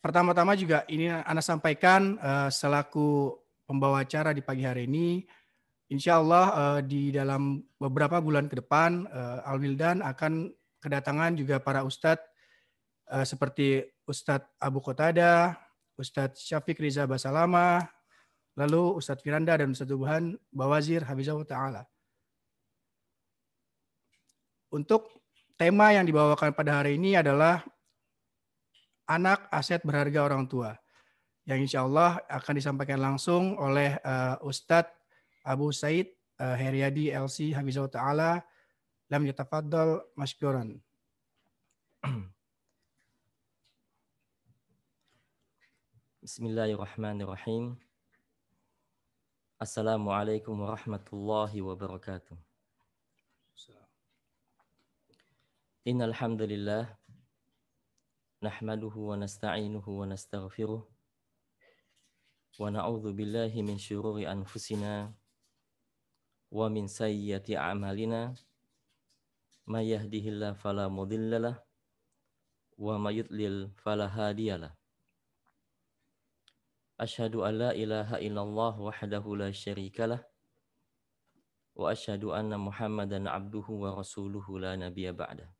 pertama-tama juga ini Anda sampaikan uh, selaku pembawa acara di pagi hari ini. Insya Allah uh, di dalam beberapa bulan ke depan uh, eh, Al-Wildan akan kedatangan juga para ustadz uh, seperti Ustadz Abu Qatada, Ustadz Syafiq Riza Basalama, lalu Ustadz Firanda dan Ustadz Tubuhan Bawazir Hafizahullah Ta'ala. Untuk tema yang dibawakan pada hari ini adalah anak, aset berharga orang tua. Yang insya Allah akan disampaikan langsung oleh uh, Ustadz Abu Said uh, Heriadi LC Hafizahu Ta'ala. Lam yatafaddal masykuran. Bismillahirrahmanirrahim. Assalamualaikum warahmatullahi wabarakatuh. Innalhamdulillah نحمده ونستعينه ونستغفره ونعوذ بالله من شرور أنفسنا ومن سيئة أعمالنا ما يهده الله فلا مضل له وما يضلل فلا هادي له أشهد أن لا إله إلا الله وحده لا شريك له وأشهد أن محمدا عبده ورسوله لا نبي بعده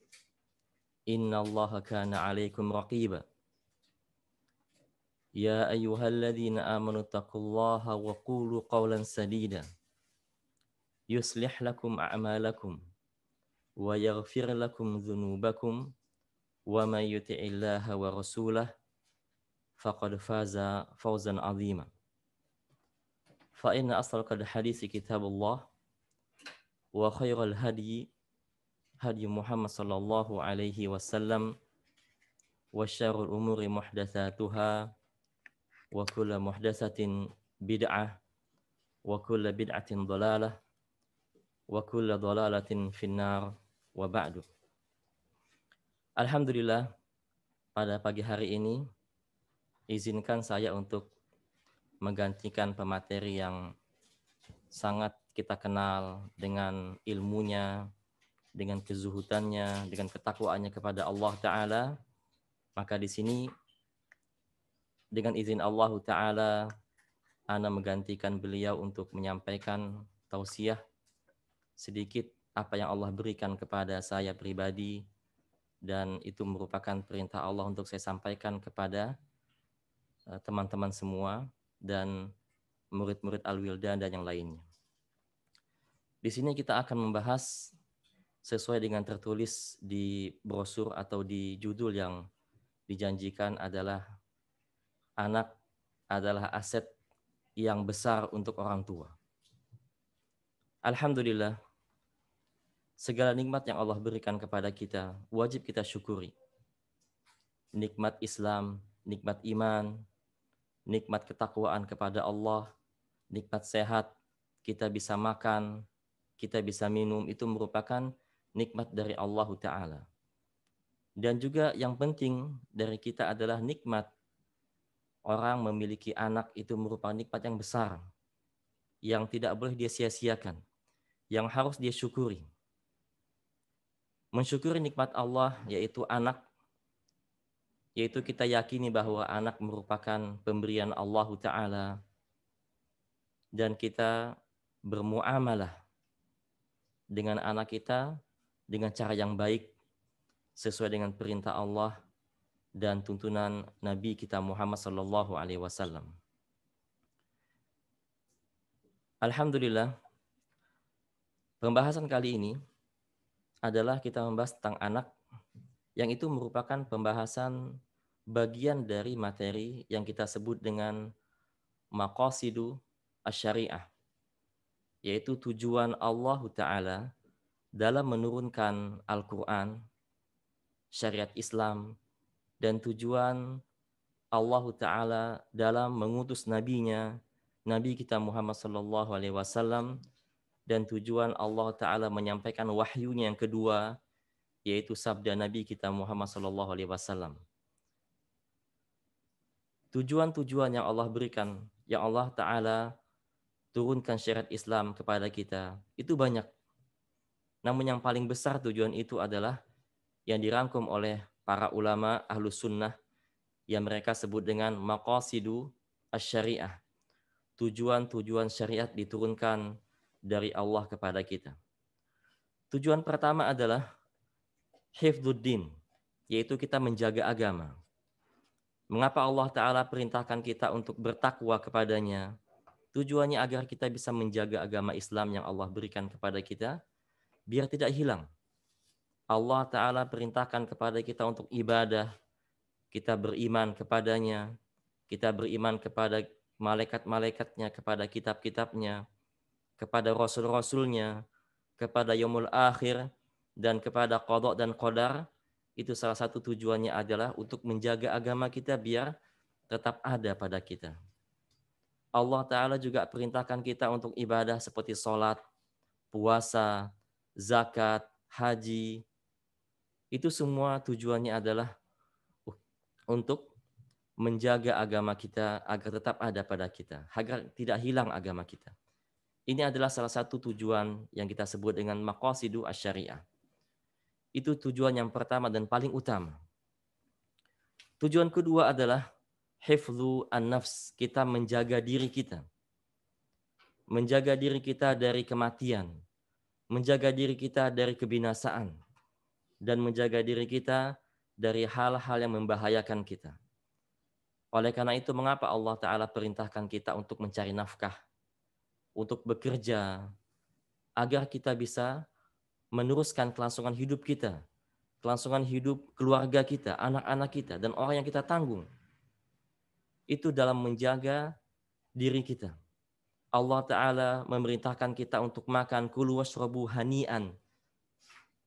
إن الله كان عليكم رقيبا يا أيها الذين آمنوا اتقوا الله وقولوا قولا سديدا يصلح لكم أعمالكم ويغفر لكم ذنوبكم ومن يطع الله ورسوله فقد فاز فوزا عظيما فإن أصدق الحديث كتاب الله وخير الهدي هدي محمد صلى الله عليه وسلم وشر الأمور محدثاتها وكل محدثة بدعة وكل بدعة ضلالة وكل ضلالة في النار وبعد Alhamdulillah pada pagi hari ini izinkan saya untuk menggantikan pemateri yang sangat kita kenal dengan ilmunya, dengan kezuhutannya, dengan ketakwaannya kepada Allah Ta'ala, maka di sini dengan izin Allah Ta'ala, Ana menggantikan beliau untuk menyampaikan tausiah sedikit apa yang Allah berikan kepada saya pribadi dan itu merupakan perintah Allah untuk saya sampaikan kepada eh, teman-teman semua dan murid-murid Al-Wildan dan yang lainnya. Di sini kita akan membahas sesuai dengan tertulis di brosur atau di judul yang dijanjikan adalah anak adalah aset yang besar untuk orang tua. Alhamdulillah, segala nikmat yang Allah berikan kepada kita wajib kita syukuri. Nikmat Islam, nikmat iman, nikmat ketakwaan kepada Allah, nikmat sehat, kita bisa makan, kita bisa minum, itu merupakan nikmat dari Allah Ta'ala. Dan juga yang penting dari kita adalah nikmat orang memiliki anak itu merupakan nikmat yang besar yang tidak boleh dia sia-siakan, yang harus dia syukuri. Mensyukuri nikmat Allah yaitu anak, yaitu kita yakini bahwa anak merupakan pemberian Allah Ta'ala dan kita bermuamalah dengan anak kita dengan cara yang baik sesuai dengan perintah Allah dan tuntunan Nabi kita Muhammad Sallallahu Alaihi Wasallam. Alhamdulillah, pembahasan kali ini adalah kita membahas tentang anak yang itu merupakan pembahasan bagian dari materi yang kita sebut dengan maqasidu asyariah yaitu tujuan Allah Ta'ala dalam menurunkan Al-Quran, syariat Islam, dan tujuan Allah Ta'ala dalam mengutus Nabi-Nya, Nabi kita Muhammad Sallallahu Alaihi Wasallam, dan tujuan Allah Ta'ala menyampaikan wahyunya yang kedua, yaitu sabda Nabi kita Muhammad Sallallahu Alaihi Wasallam. Tujuan-tujuan yang Allah berikan, yang Allah Ta'ala turunkan syariat Islam kepada kita, itu banyak namun yang paling besar tujuan itu adalah yang dirangkum oleh para ulama ahlus sunnah yang mereka sebut dengan maqasidu asyariah. Tujuan-tujuan syariat diturunkan dari Allah kepada kita. Tujuan pertama adalah hifduddin, yaitu kita menjaga agama. Mengapa Allah Ta'ala perintahkan kita untuk bertakwa kepadanya? Tujuannya agar kita bisa menjaga agama Islam yang Allah berikan kepada kita, biar tidak hilang. Allah Ta'ala perintahkan kepada kita untuk ibadah, kita beriman kepadanya, kita beriman kepada malaikat-malaikatnya, kepada kitab-kitabnya, kepada rasul-rasulnya, kepada yomul akhir, dan kepada kodok dan kodar, itu salah satu tujuannya adalah untuk menjaga agama kita biar tetap ada pada kita. Allah Ta'ala juga perintahkan kita untuk ibadah seperti sholat, puasa, zakat, haji, itu semua tujuannya adalah untuk menjaga agama kita agar tetap ada pada kita, agar tidak hilang agama kita. Ini adalah salah satu tujuan yang kita sebut dengan maqasidu asyariah. Itu tujuan yang pertama dan paling utama. Tujuan kedua adalah hifzu an-nafs, kita menjaga diri kita. Menjaga diri kita dari kematian, menjaga diri kita dari kebinasaan dan menjaga diri kita dari hal-hal yang membahayakan kita. Oleh karena itu mengapa Allah taala perintahkan kita untuk mencari nafkah, untuk bekerja agar kita bisa meneruskan kelangsungan hidup kita, kelangsungan hidup keluarga kita, anak-anak kita dan orang yang kita tanggung. Itu dalam menjaga diri kita. Allah Ta'ala memerintahkan kita untuk makan kulu wasrobu hanian.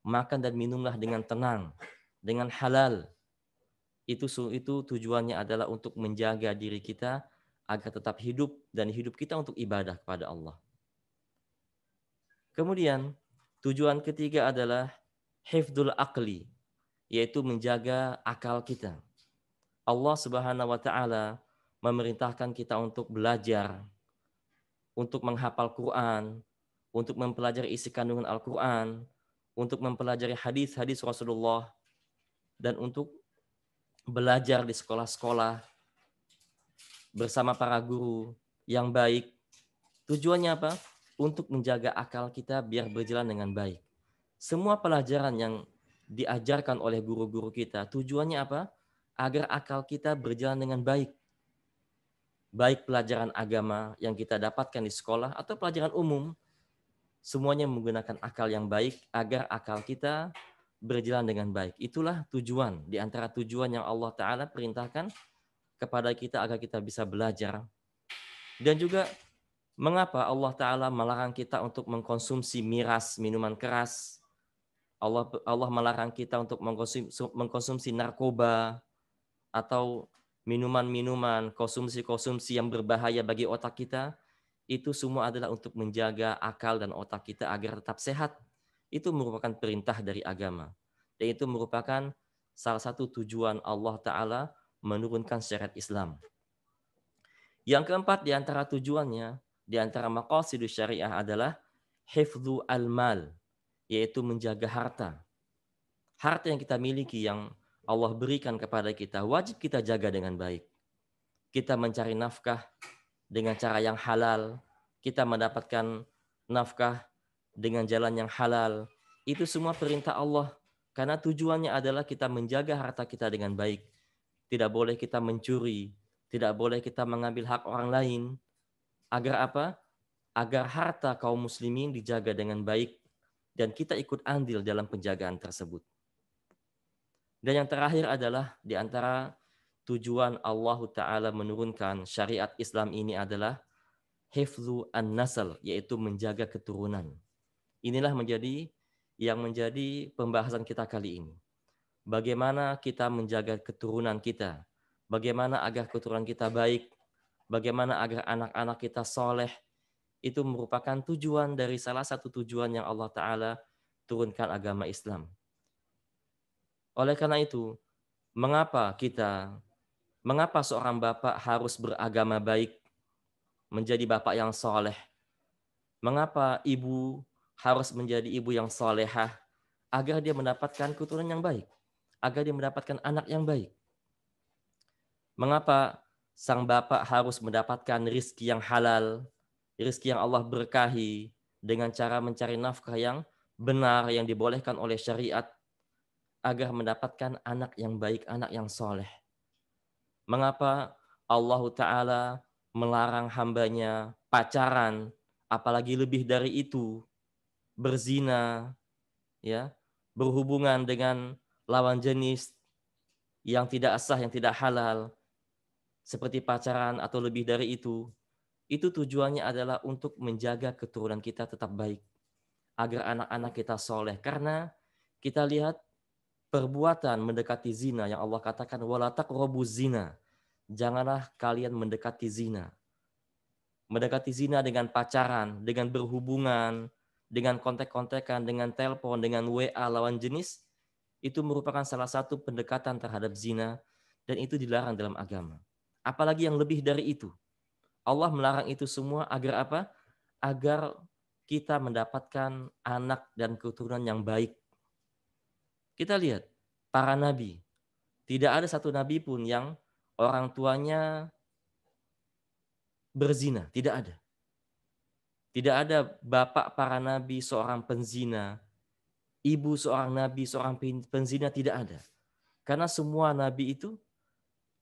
Makan dan minumlah dengan tenang, dengan halal. Itu itu tujuannya adalah untuk menjaga diri kita agar tetap hidup dan hidup kita untuk ibadah kepada Allah. Kemudian tujuan ketiga adalah hifdul akli, yaitu menjaga akal kita. Allah Subhanahu wa taala memerintahkan kita untuk belajar untuk menghafal Quran, untuk mempelajari isi kandungan Al-Quran, untuk mempelajari hadis-hadis Rasulullah, dan untuk belajar di sekolah-sekolah bersama para guru yang baik. Tujuannya apa? Untuk menjaga akal kita biar berjalan dengan baik. Semua pelajaran yang diajarkan oleh guru-guru kita, tujuannya apa? Agar akal kita berjalan dengan baik baik pelajaran agama yang kita dapatkan di sekolah atau pelajaran umum, semuanya menggunakan akal yang baik agar akal kita berjalan dengan baik. Itulah tujuan di antara tujuan yang Allah Ta'ala perintahkan kepada kita agar kita bisa belajar. Dan juga mengapa Allah Ta'ala melarang kita untuk mengkonsumsi miras, minuman keras. Allah, Allah melarang kita untuk mengkonsumsi, mengkonsumsi narkoba atau minuman-minuman, konsumsi-konsumsi yang berbahaya bagi otak kita, itu semua adalah untuk menjaga akal dan otak kita agar tetap sehat. Itu merupakan perintah dari agama. Dan itu merupakan salah satu tujuan Allah Ta'ala menurunkan syariat Islam. Yang keempat di antara tujuannya, di antara maqasidus syariah adalah hifdhu al-mal, yaitu menjaga harta. Harta yang kita miliki yang Allah berikan kepada kita, wajib kita jaga dengan baik. Kita mencari nafkah dengan cara yang halal, kita mendapatkan nafkah dengan jalan yang halal. Itu semua perintah Allah karena tujuannya adalah kita menjaga harta kita dengan baik. Tidak boleh kita mencuri, tidak boleh kita mengambil hak orang lain. Agar apa? Agar harta kaum muslimin dijaga dengan baik dan kita ikut andil dalam penjagaan tersebut. Dan yang terakhir adalah di antara tujuan Allah Ta'ala menurunkan syariat Islam ini adalah hifzu an-nasal, yaitu menjaga keturunan. Inilah menjadi yang menjadi pembahasan kita kali ini. Bagaimana kita menjaga keturunan kita, bagaimana agar keturunan kita baik, bagaimana agar anak-anak kita soleh, itu merupakan tujuan dari salah satu tujuan yang Allah Ta'ala turunkan agama Islam. Oleh karena itu, mengapa kita, mengapa seorang bapak harus beragama baik, menjadi bapak yang soleh? Mengapa ibu harus menjadi ibu yang solehah agar dia mendapatkan keturunan yang baik, agar dia mendapatkan anak yang baik? Mengapa sang bapak harus mendapatkan rizki yang halal, rizki yang Allah berkahi dengan cara mencari nafkah yang benar yang dibolehkan oleh syariat agar mendapatkan anak yang baik, anak yang soleh. Mengapa Allah Ta'ala melarang hambanya pacaran, apalagi lebih dari itu, berzina, ya, berhubungan dengan lawan jenis yang tidak sah, yang tidak halal, seperti pacaran atau lebih dari itu, itu tujuannya adalah untuk menjaga keturunan kita tetap baik, agar anak-anak kita soleh. Karena kita lihat perbuatan mendekati zina yang Allah katakan walatak robu zina. Janganlah kalian mendekati zina. Mendekati zina dengan pacaran, dengan berhubungan, dengan kontak-kontakan, dengan telepon, dengan WA lawan jenis itu merupakan salah satu pendekatan terhadap zina dan itu dilarang dalam agama. Apalagi yang lebih dari itu. Allah melarang itu semua agar apa? Agar kita mendapatkan anak dan keturunan yang baik kita lihat para nabi. Tidak ada satu nabi pun yang orang tuanya berzina, tidak ada. Tidak ada bapak para nabi seorang penzina, ibu seorang nabi seorang penzina tidak ada. Karena semua nabi itu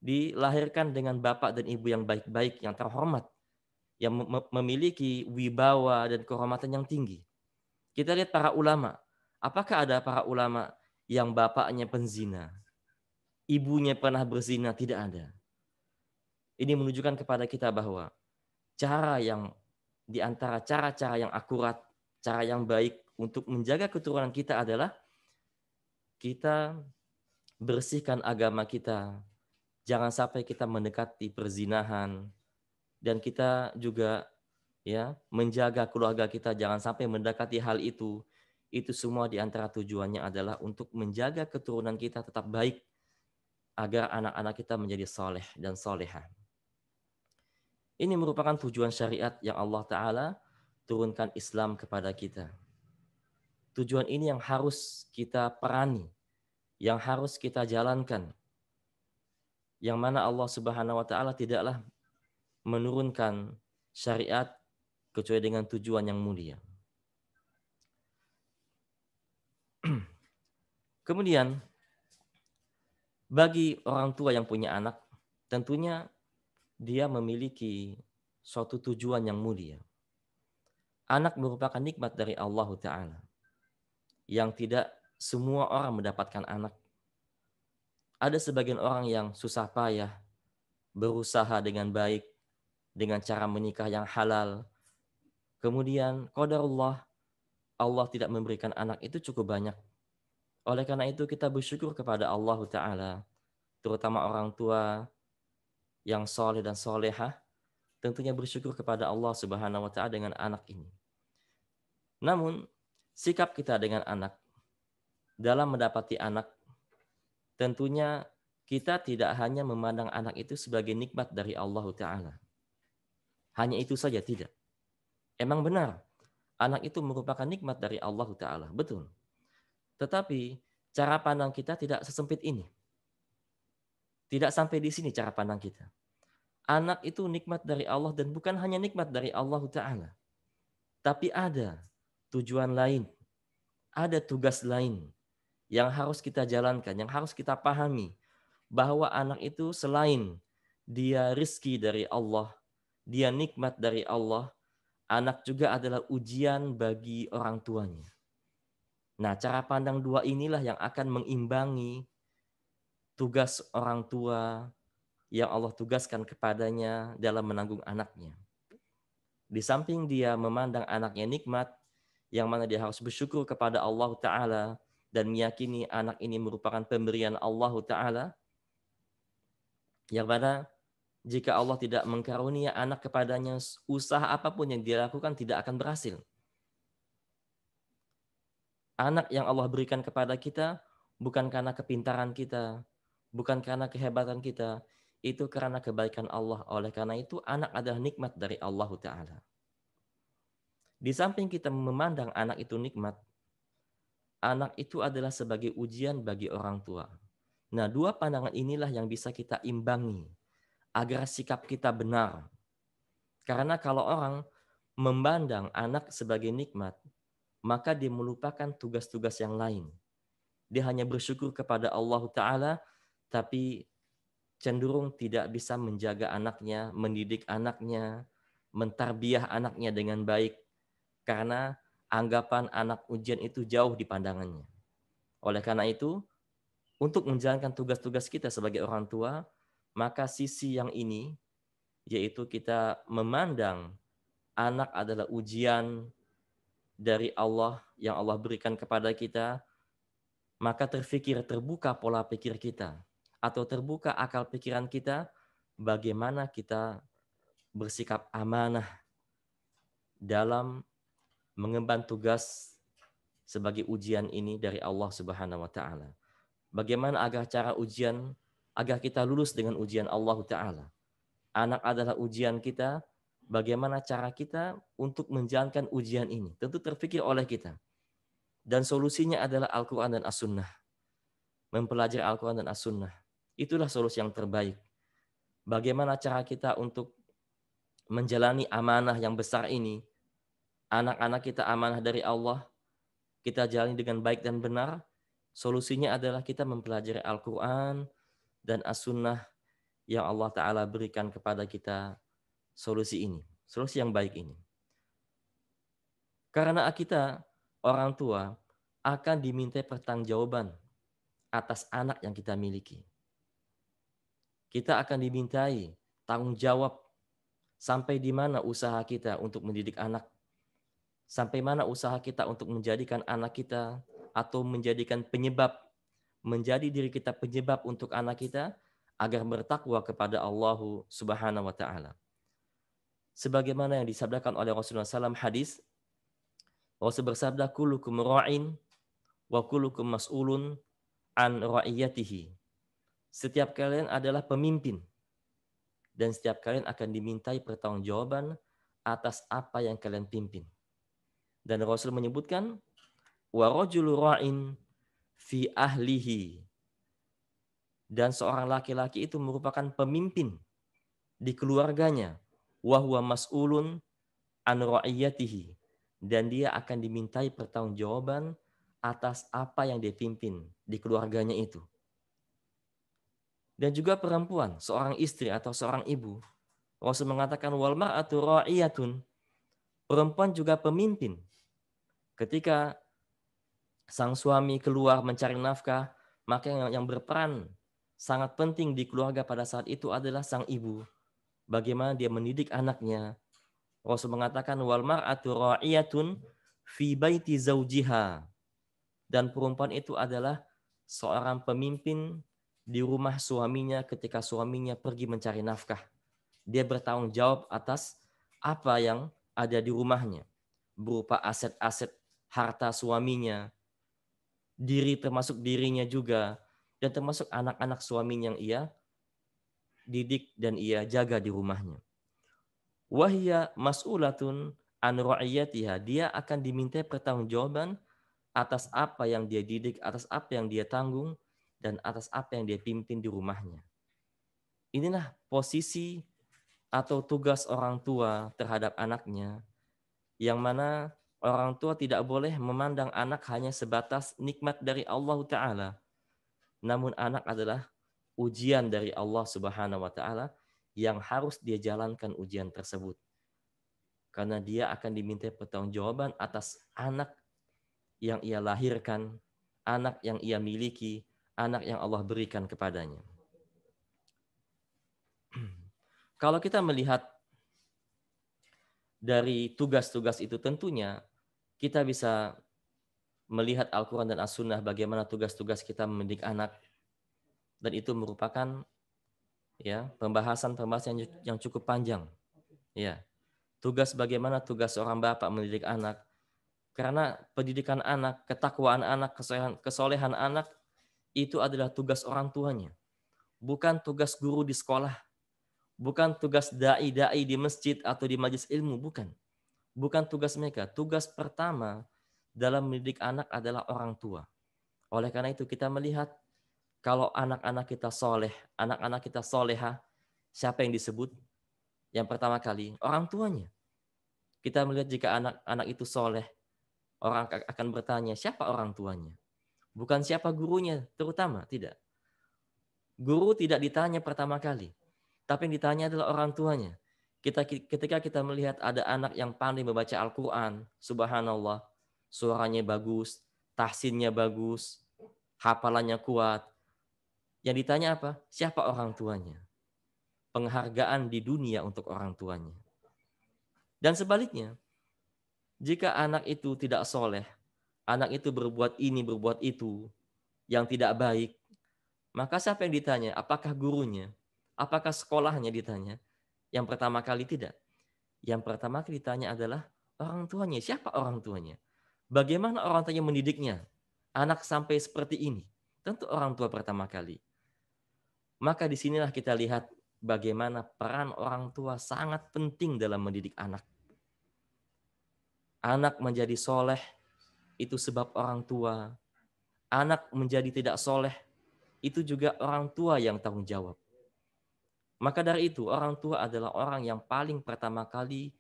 dilahirkan dengan bapak dan ibu yang baik-baik, yang terhormat, yang memiliki wibawa dan kehormatan yang tinggi. Kita lihat para ulama. Apakah ada para ulama yang bapaknya penzina, ibunya pernah berzina, tidak ada. Ini menunjukkan kepada kita bahwa cara yang di antara cara-cara yang akurat, cara yang baik untuk menjaga keturunan kita adalah kita bersihkan agama kita. Jangan sampai kita mendekati perzinahan dan kita juga ya menjaga keluarga kita jangan sampai mendekati hal itu itu semua di antara tujuannya adalah untuk menjaga keturunan kita tetap baik agar anak-anak kita menjadi soleh dan soleha. Ini merupakan tujuan syariat yang Allah Ta'ala turunkan Islam kepada kita. Tujuan ini yang harus kita perani, yang harus kita jalankan. Yang mana Allah Subhanahu wa taala tidaklah menurunkan syariat kecuali dengan tujuan yang mulia. Kemudian bagi orang tua yang punya anak, tentunya dia memiliki suatu tujuan yang mulia. Anak merupakan nikmat dari Allah Ta'ala yang tidak semua orang mendapatkan anak. Ada sebagian orang yang susah payah, berusaha dengan baik, dengan cara menikah yang halal. Kemudian kodarullah, Allah tidak memberikan anak itu cukup banyak oleh karena itu kita bersyukur kepada Allah Ta'ala, terutama orang tua yang soleh dan solehah, tentunya bersyukur kepada Allah Subhanahu wa Ta'ala dengan anak ini. Namun, sikap kita dengan anak dalam mendapati anak, tentunya kita tidak hanya memandang anak itu sebagai nikmat dari Allah Ta'ala. Hanya itu saja tidak. Emang benar, anak itu merupakan nikmat dari Allah Ta'ala. Betul. Tetapi cara pandang kita tidak sesempit ini. Tidak sampai di sini cara pandang kita. Anak itu nikmat dari Allah dan bukan hanya nikmat dari Allah Ta'ala. Tapi ada tujuan lain. Ada tugas lain yang harus kita jalankan, yang harus kita pahami. Bahwa anak itu selain dia rizki dari Allah, dia nikmat dari Allah, anak juga adalah ujian bagi orang tuanya Nah, cara pandang dua inilah yang akan mengimbangi tugas orang tua yang Allah tugaskan kepadanya dalam menanggung anaknya. Di samping dia memandang anaknya nikmat, yang mana dia harus bersyukur kepada Allah Ta'ala dan meyakini anak ini merupakan pemberian Allah Ta'ala, yang mana jika Allah tidak mengkarunia anak kepadanya, usaha apapun yang dia lakukan tidak akan berhasil anak yang Allah berikan kepada kita bukan karena kepintaran kita, bukan karena kehebatan kita, itu karena kebaikan Allah. Oleh karena itu anak adalah nikmat dari Allah Ta'ala. Di samping kita memandang anak itu nikmat, anak itu adalah sebagai ujian bagi orang tua. Nah, dua pandangan inilah yang bisa kita imbangi agar sikap kita benar. Karena kalau orang memandang anak sebagai nikmat, maka dia melupakan tugas-tugas yang lain. Dia hanya bersyukur kepada Allah Ta'ala, tapi cenderung tidak bisa menjaga anaknya, mendidik anaknya, mentarbiah anaknya dengan baik. Karena anggapan anak ujian itu jauh di pandangannya. Oleh karena itu, untuk menjalankan tugas-tugas kita sebagai orang tua, maka sisi yang ini, yaitu kita memandang anak adalah ujian, dari Allah yang Allah berikan kepada kita, maka terfikir terbuka pola pikir kita atau terbuka akal pikiran kita bagaimana kita bersikap amanah dalam mengemban tugas sebagai ujian ini dari Allah Subhanahu wa taala. Bagaimana agar cara ujian agar kita lulus dengan ujian Allah taala. Anak adalah ujian kita, bagaimana cara kita untuk menjalankan ujian ini. Tentu terpikir oleh kita. Dan solusinya adalah Al-Quran dan As-Sunnah. Mempelajari Al-Quran dan As-Sunnah. Itulah solusi yang terbaik. Bagaimana cara kita untuk menjalani amanah yang besar ini. Anak-anak kita amanah dari Allah. Kita jalani dengan baik dan benar. Solusinya adalah kita mempelajari Al-Quran dan As-Sunnah yang Allah Ta'ala berikan kepada kita solusi ini, solusi yang baik ini. Karena kita orang tua akan diminta pertanggungjawaban atas anak yang kita miliki. Kita akan dimintai tanggung jawab sampai di mana usaha kita untuk mendidik anak, sampai mana usaha kita untuk menjadikan anak kita atau menjadikan penyebab, menjadi diri kita penyebab untuk anak kita agar bertakwa kepada Allah Subhanahu wa taala sebagaimana yang disabdakan oleh Rasulullah SAW hadis Rasul bersabda kulukum ra'in wa kulukum mas'ulun an ra'iyatihi. Setiap kalian adalah pemimpin dan setiap kalian akan dimintai pertanggungjawaban atas apa yang kalian pimpin. Dan Rasul menyebutkan wa rajulu ra'in fi ahlihi. Dan seorang laki-laki itu merupakan pemimpin di keluarganya wahwa mas'ulun an ra'iyatihi dan dia akan dimintai pertanggungjawaban atas apa yang dia pimpin di keluarganya itu. Dan juga perempuan, seorang istri atau seorang ibu, Rasul mengatakan wal mar'atu ra'iyatun. Perempuan juga pemimpin. Ketika sang suami keluar mencari nafkah, maka yang, yang berperan sangat penting di keluarga pada saat itu adalah sang ibu bagaimana dia mendidik anaknya. Rasul mengatakan wal mar'atu ra'iyatun fi baiti zaujiha. Dan perempuan itu adalah seorang pemimpin di rumah suaminya ketika suaminya pergi mencari nafkah. Dia bertanggung jawab atas apa yang ada di rumahnya. Berupa aset-aset harta suaminya, diri termasuk dirinya juga, dan termasuk anak-anak suaminya yang ia didik dan ia jaga di rumahnya. Wahia mas'ulatun an ra'iyatiha. Dia akan diminta pertanggungjawaban atas apa yang dia didik, atas apa yang dia tanggung, dan atas apa yang dia pimpin di rumahnya. Inilah posisi atau tugas orang tua terhadap anaknya, yang mana orang tua tidak boleh memandang anak hanya sebatas nikmat dari Allah Ta'ala, namun anak adalah ujian dari Allah Subhanahu wa taala yang harus dia jalankan ujian tersebut. Karena dia akan diminta pertanggungjawaban atas anak yang ia lahirkan, anak yang ia miliki, anak yang Allah berikan kepadanya. Kalau kita melihat dari tugas-tugas itu tentunya kita bisa melihat Al-Quran dan As-Sunnah bagaimana tugas-tugas kita mendidik anak, dan itu merupakan ya pembahasan-pembahasan yang, cukup panjang. Ya. Tugas bagaimana tugas seorang bapak mendidik anak karena pendidikan anak, ketakwaan anak, kesolehan, kesolehan anak itu adalah tugas orang tuanya. Bukan tugas guru di sekolah. Bukan tugas da'i-da'i di masjid atau di majelis ilmu. Bukan. Bukan tugas mereka. Tugas pertama dalam mendidik anak adalah orang tua. Oleh karena itu kita melihat kalau anak-anak kita soleh, anak-anak kita soleha, siapa yang disebut? Yang pertama kali, orang tuanya. Kita melihat jika anak-anak itu soleh, orang akan bertanya, siapa orang tuanya? Bukan siapa gurunya, terutama, tidak. Guru tidak ditanya pertama kali, tapi yang ditanya adalah orang tuanya. Kita ketika kita melihat ada anak yang pandai membaca Al-Qur'an, subhanallah, suaranya bagus, tahsinnya bagus, hafalannya kuat, yang ditanya apa? Siapa orang tuanya? Penghargaan di dunia untuk orang tuanya. Dan sebaliknya, jika anak itu tidak soleh, anak itu berbuat ini, berbuat itu, yang tidak baik, maka siapa yang ditanya? Apakah gurunya? Apakah sekolahnya ditanya? Yang pertama kali tidak. Yang pertama kali ditanya adalah orang tuanya. Siapa orang tuanya? Bagaimana orang tuanya mendidiknya? Anak sampai seperti ini. Tentu orang tua pertama kali. Maka disinilah kita lihat bagaimana peran orang tua sangat penting dalam mendidik anak. Anak menjadi soleh itu sebab orang tua. Anak menjadi tidak soleh itu juga orang tua yang tanggung jawab. Maka dari itu, orang tua adalah orang yang paling pertama kali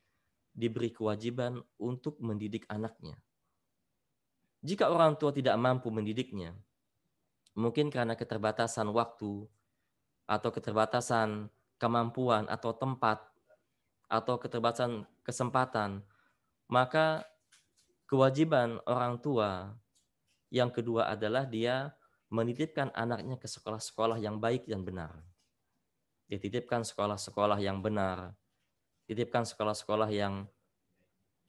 diberi kewajiban untuk mendidik anaknya. Jika orang tua tidak mampu mendidiknya, mungkin karena keterbatasan waktu, atau keterbatasan kemampuan atau tempat atau keterbatasan kesempatan, maka kewajiban orang tua yang kedua adalah dia menitipkan anaknya ke sekolah-sekolah yang baik dan benar. Dititipkan sekolah-sekolah yang benar, titipkan sekolah-sekolah yang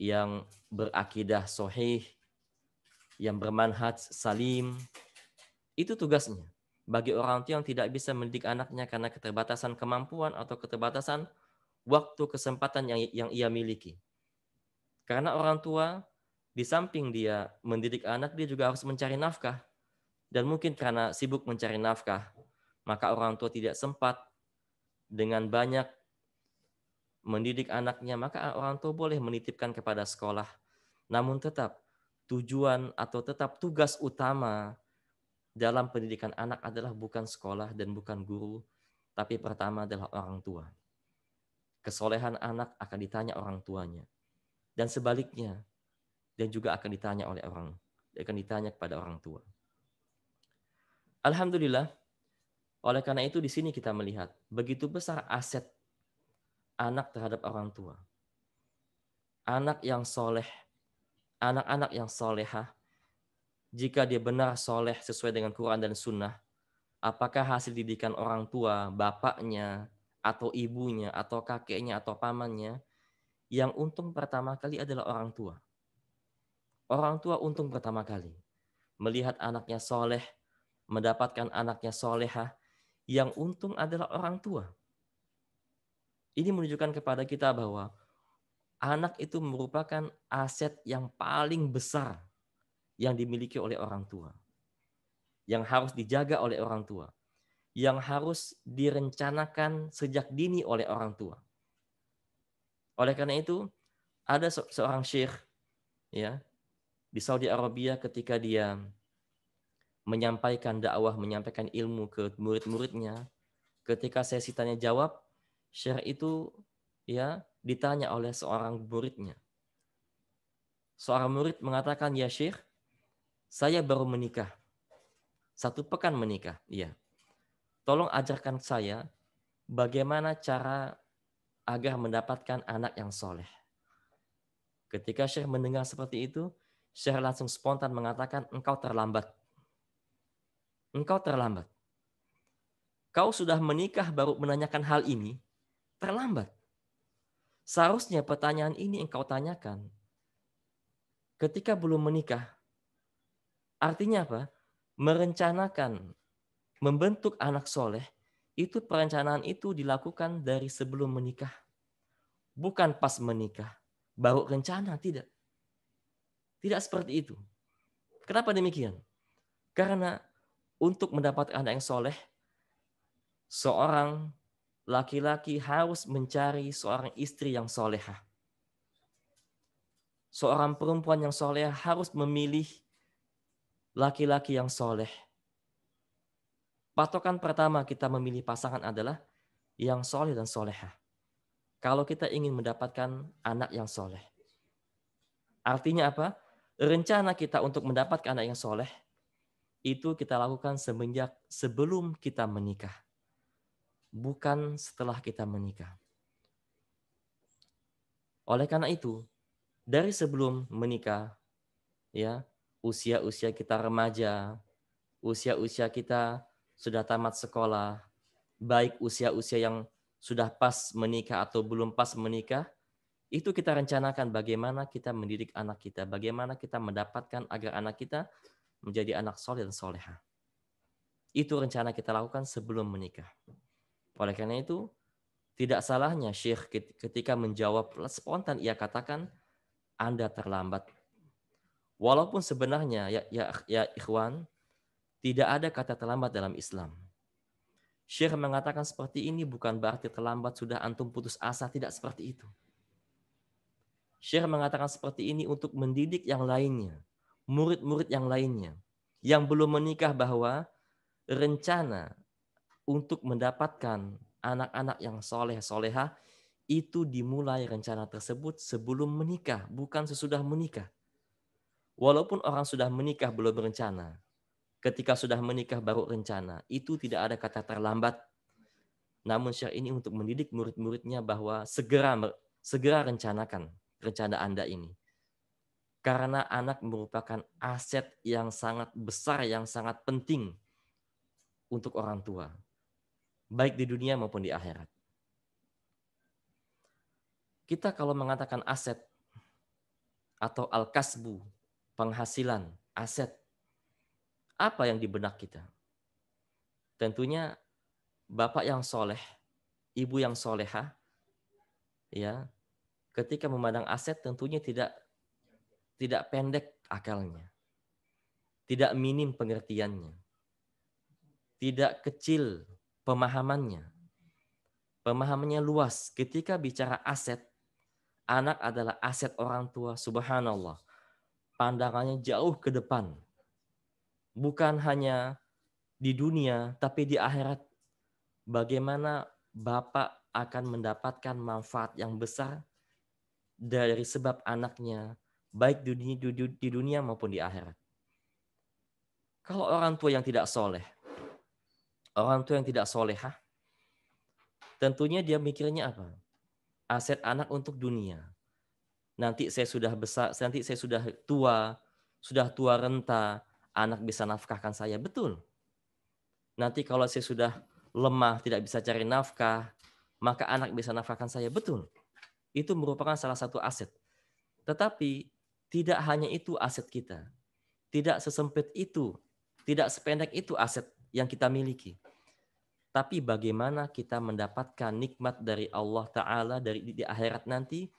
yang berakidah sohih, yang bermanhaj salim. Itu tugasnya bagi orang tua yang tidak bisa mendidik anaknya karena keterbatasan kemampuan atau keterbatasan waktu kesempatan yang yang ia miliki. Karena orang tua di samping dia mendidik anak dia juga harus mencari nafkah dan mungkin karena sibuk mencari nafkah maka orang tua tidak sempat dengan banyak mendidik anaknya maka orang tua boleh menitipkan kepada sekolah. Namun tetap tujuan atau tetap tugas utama dalam pendidikan anak adalah bukan sekolah dan bukan guru, tapi pertama adalah orang tua. Kesolehan anak akan ditanya orang tuanya. Dan sebaliknya, dan juga akan ditanya oleh orang, akan ditanya kepada orang tua. Alhamdulillah, oleh karena itu di sini kita melihat begitu besar aset anak terhadap orang tua. Anak yang soleh, anak-anak yang solehah jika dia benar soleh sesuai dengan Quran dan Sunnah, apakah hasil didikan orang tua, bapaknya, atau ibunya, atau kakeknya, atau pamannya, yang untung pertama kali adalah orang tua. Orang tua untung pertama kali. Melihat anaknya soleh, mendapatkan anaknya soleha, yang untung adalah orang tua. Ini menunjukkan kepada kita bahwa anak itu merupakan aset yang paling besar yang dimiliki oleh orang tua, yang harus dijaga oleh orang tua, yang harus direncanakan sejak dini oleh orang tua. Oleh karena itu, ada seorang syekh ya di Saudi Arabia ketika dia menyampaikan dakwah, menyampaikan ilmu ke murid-muridnya, ketika saya tanya jawab, syekh itu ya ditanya oleh seorang muridnya. Seorang murid mengatakan, "Ya Syekh, saya baru menikah. Satu pekan menikah, iya. Tolong ajarkan saya bagaimana cara agar mendapatkan anak yang soleh. Ketika Syekh mendengar seperti itu, Syekh langsung spontan mengatakan, engkau terlambat. Engkau terlambat. Kau sudah menikah baru menanyakan hal ini, terlambat. Seharusnya pertanyaan ini engkau tanyakan ketika belum menikah, Artinya apa? Merencanakan membentuk anak soleh itu perencanaan itu dilakukan dari sebelum menikah. Bukan pas menikah, baru rencana, tidak. Tidak seperti itu. Kenapa demikian? Karena untuk mendapatkan anak yang soleh, seorang laki-laki harus mencari seorang istri yang soleha. Seorang perempuan yang soleh harus memilih laki-laki yang soleh. Patokan pertama kita memilih pasangan adalah yang soleh dan solehah. Kalau kita ingin mendapatkan anak yang soleh. Artinya apa? Rencana kita untuk mendapatkan anak yang soleh itu kita lakukan semenjak sebelum kita menikah. Bukan setelah kita menikah. Oleh karena itu, dari sebelum menikah, ya usia-usia kita remaja, usia-usia kita sudah tamat sekolah, baik usia-usia yang sudah pas menikah atau belum pas menikah, itu kita rencanakan bagaimana kita mendidik anak kita, bagaimana kita mendapatkan agar anak kita menjadi anak soleh dan soleha. Itu rencana kita lakukan sebelum menikah. Oleh karena itu, tidak salahnya Syekh ketika menjawab spontan ia katakan, Anda terlambat Walaupun sebenarnya ya, ya, ya ikhwan, tidak ada kata terlambat dalam Islam. Syekh mengatakan seperti ini bukan berarti terlambat sudah antum putus asa, tidak seperti itu. Syekh mengatakan seperti ini untuk mendidik yang lainnya, murid-murid yang lainnya, yang belum menikah bahwa rencana untuk mendapatkan anak-anak yang soleh solehah itu dimulai rencana tersebut sebelum menikah, bukan sesudah menikah. Walaupun orang sudah menikah belum berencana, ketika sudah menikah baru rencana, itu tidak ada kata terlambat. Namun syair ini untuk mendidik murid-muridnya bahwa segera segera rencanakan rencana Anda ini. Karena anak merupakan aset yang sangat besar, yang sangat penting untuk orang tua. Baik di dunia maupun di akhirat. Kita kalau mengatakan aset atau al-kasbu penghasilan, aset. Apa yang di benak kita? Tentunya bapak yang soleh, ibu yang soleha, ya, ketika memandang aset tentunya tidak tidak pendek akalnya, tidak minim pengertiannya, tidak kecil pemahamannya, pemahamannya luas. Ketika bicara aset, anak adalah aset orang tua. Subhanallah pandangannya jauh ke depan. Bukan hanya di dunia, tapi di akhirat. Bagaimana Bapak akan mendapatkan manfaat yang besar dari sebab anaknya, baik di dunia, di dunia maupun di akhirat. Kalau orang tua yang tidak soleh, orang tua yang tidak soleh, tentunya dia mikirnya apa? Aset anak untuk dunia nanti saya sudah besar, nanti saya sudah tua, sudah tua renta, anak bisa nafkahkan saya. Betul. Nanti kalau saya sudah lemah, tidak bisa cari nafkah, maka anak bisa nafkahkan saya. Betul. Itu merupakan salah satu aset. Tetapi tidak hanya itu aset kita. Tidak sesempit itu, tidak sependek itu aset yang kita miliki. Tapi bagaimana kita mendapatkan nikmat dari Allah Ta'ala dari di akhirat nanti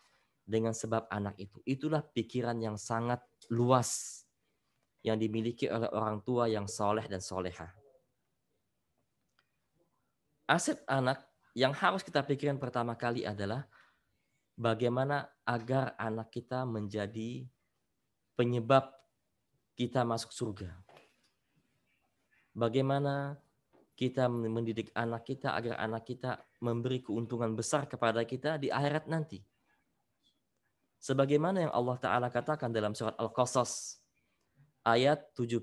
dengan sebab anak itu. Itulah pikiran yang sangat luas yang dimiliki oleh orang tua yang soleh dan soleha. Aset anak yang harus kita pikirkan pertama kali adalah bagaimana agar anak kita menjadi penyebab kita masuk surga. Bagaimana kita mendidik anak kita agar anak kita memberi keuntungan besar kepada kita di akhirat nanti. Sebagaimana yang Allah Ta'ala katakan dalam surat Al-Qasas ayat 77.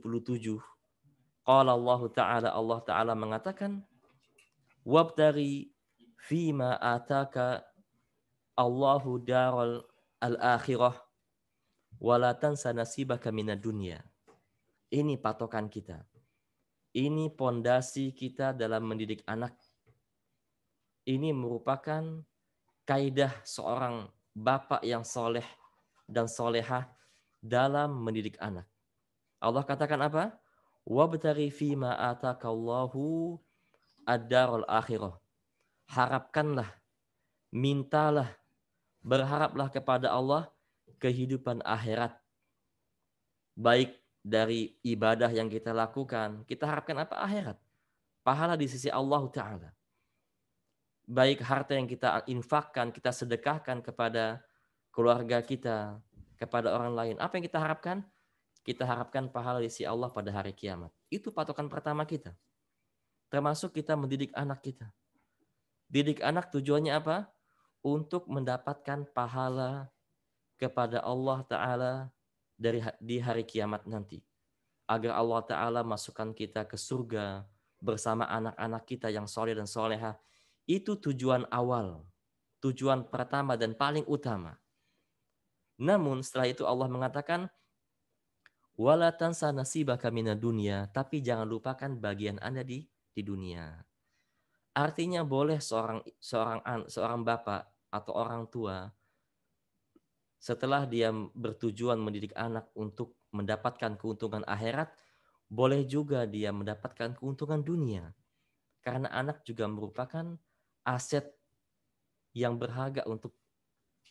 Qala Allah Ta'ala, Allah Ta'ala mengatakan, Wabtari fima ataka Allahu daral al-akhirah wala tansa nasibaka minad dunia Ini patokan kita. Ini pondasi kita dalam mendidik anak. Ini merupakan kaidah seorang bapak yang soleh dan soleha dalam mendidik anak. Allah katakan apa? Wabtari fima atakallahu ad-darul akhirah. Harapkanlah, mintalah, berharaplah kepada Allah kehidupan akhirat. Baik dari ibadah yang kita lakukan, kita harapkan apa? Akhirat. Pahala di sisi Allah Ta'ala baik harta yang kita infakkan, kita sedekahkan kepada keluarga kita, kepada orang lain. Apa yang kita harapkan? Kita harapkan pahala di sisi Allah pada hari kiamat. Itu patokan pertama kita. Termasuk kita mendidik anak kita. Didik anak tujuannya apa? Untuk mendapatkan pahala kepada Allah Ta'ala dari di hari kiamat nanti. Agar Allah Ta'ala masukkan kita ke surga bersama anak-anak kita yang soleh dan soleha itu tujuan awal, tujuan pertama dan paling utama. Namun setelah itu Allah mengatakan, wala tansa nasibaka kami dunia, tapi jangan lupakan bagian Anda di di dunia. Artinya boleh seorang seorang seorang bapak atau orang tua setelah dia bertujuan mendidik anak untuk mendapatkan keuntungan akhirat, boleh juga dia mendapatkan keuntungan dunia. Karena anak juga merupakan aset yang berharga untuk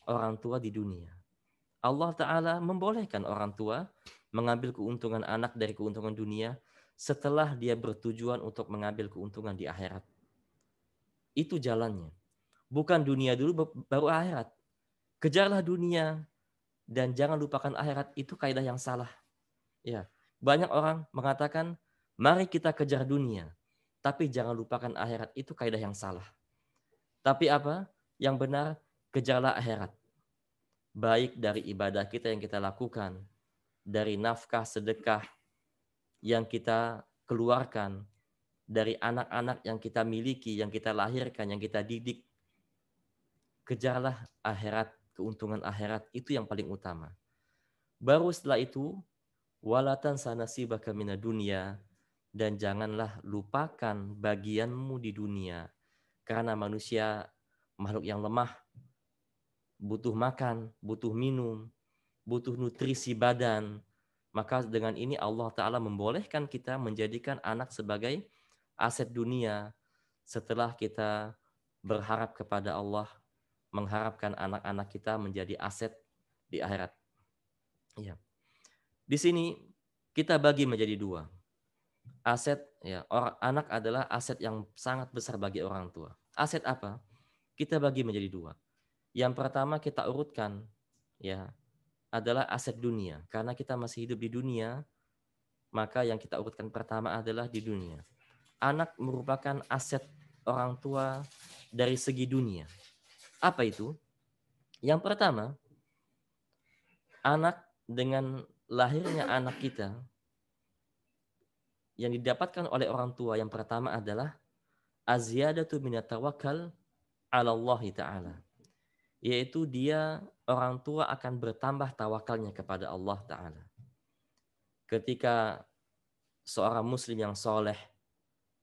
orang tua di dunia. Allah Ta'ala membolehkan orang tua mengambil keuntungan anak dari keuntungan dunia setelah dia bertujuan untuk mengambil keuntungan di akhirat. Itu jalannya. Bukan dunia dulu baru akhirat. Kejarlah dunia dan jangan lupakan akhirat. Itu kaidah yang salah. Ya, banyak orang mengatakan mari kita kejar dunia, tapi jangan lupakan akhirat. Itu kaidah yang salah. Tapi apa? Yang benar kejarlah akhirat. Baik dari ibadah kita yang kita lakukan, dari nafkah sedekah yang kita keluarkan, dari anak-anak yang kita miliki, yang kita lahirkan, yang kita didik. Kejarlah akhirat, keuntungan akhirat itu yang paling utama. Baru setelah itu, walatan sanasibaka mina dunia dan janganlah lupakan bagianmu di dunia karena manusia makhluk yang lemah butuh makan, butuh minum, butuh nutrisi badan. Maka dengan ini Allah Ta'ala membolehkan kita menjadikan anak sebagai aset dunia setelah kita berharap kepada Allah, mengharapkan anak-anak kita menjadi aset di akhirat. Ya. Di sini kita bagi menjadi dua Aset ya, orang anak adalah aset yang sangat besar bagi orang tua. Aset apa? Kita bagi menjadi dua. Yang pertama kita urutkan ya adalah aset dunia. Karena kita masih hidup di dunia, maka yang kita urutkan pertama adalah di dunia. Anak merupakan aset orang tua dari segi dunia. Apa itu? Yang pertama, anak dengan lahirnya anak kita, yang didapatkan oleh orang tua yang pertama adalah aziyadatu minat tawakal ala Allah Ta'ala. Yaitu dia orang tua akan bertambah tawakalnya kepada Allah Ta'ala. Ketika seorang muslim yang soleh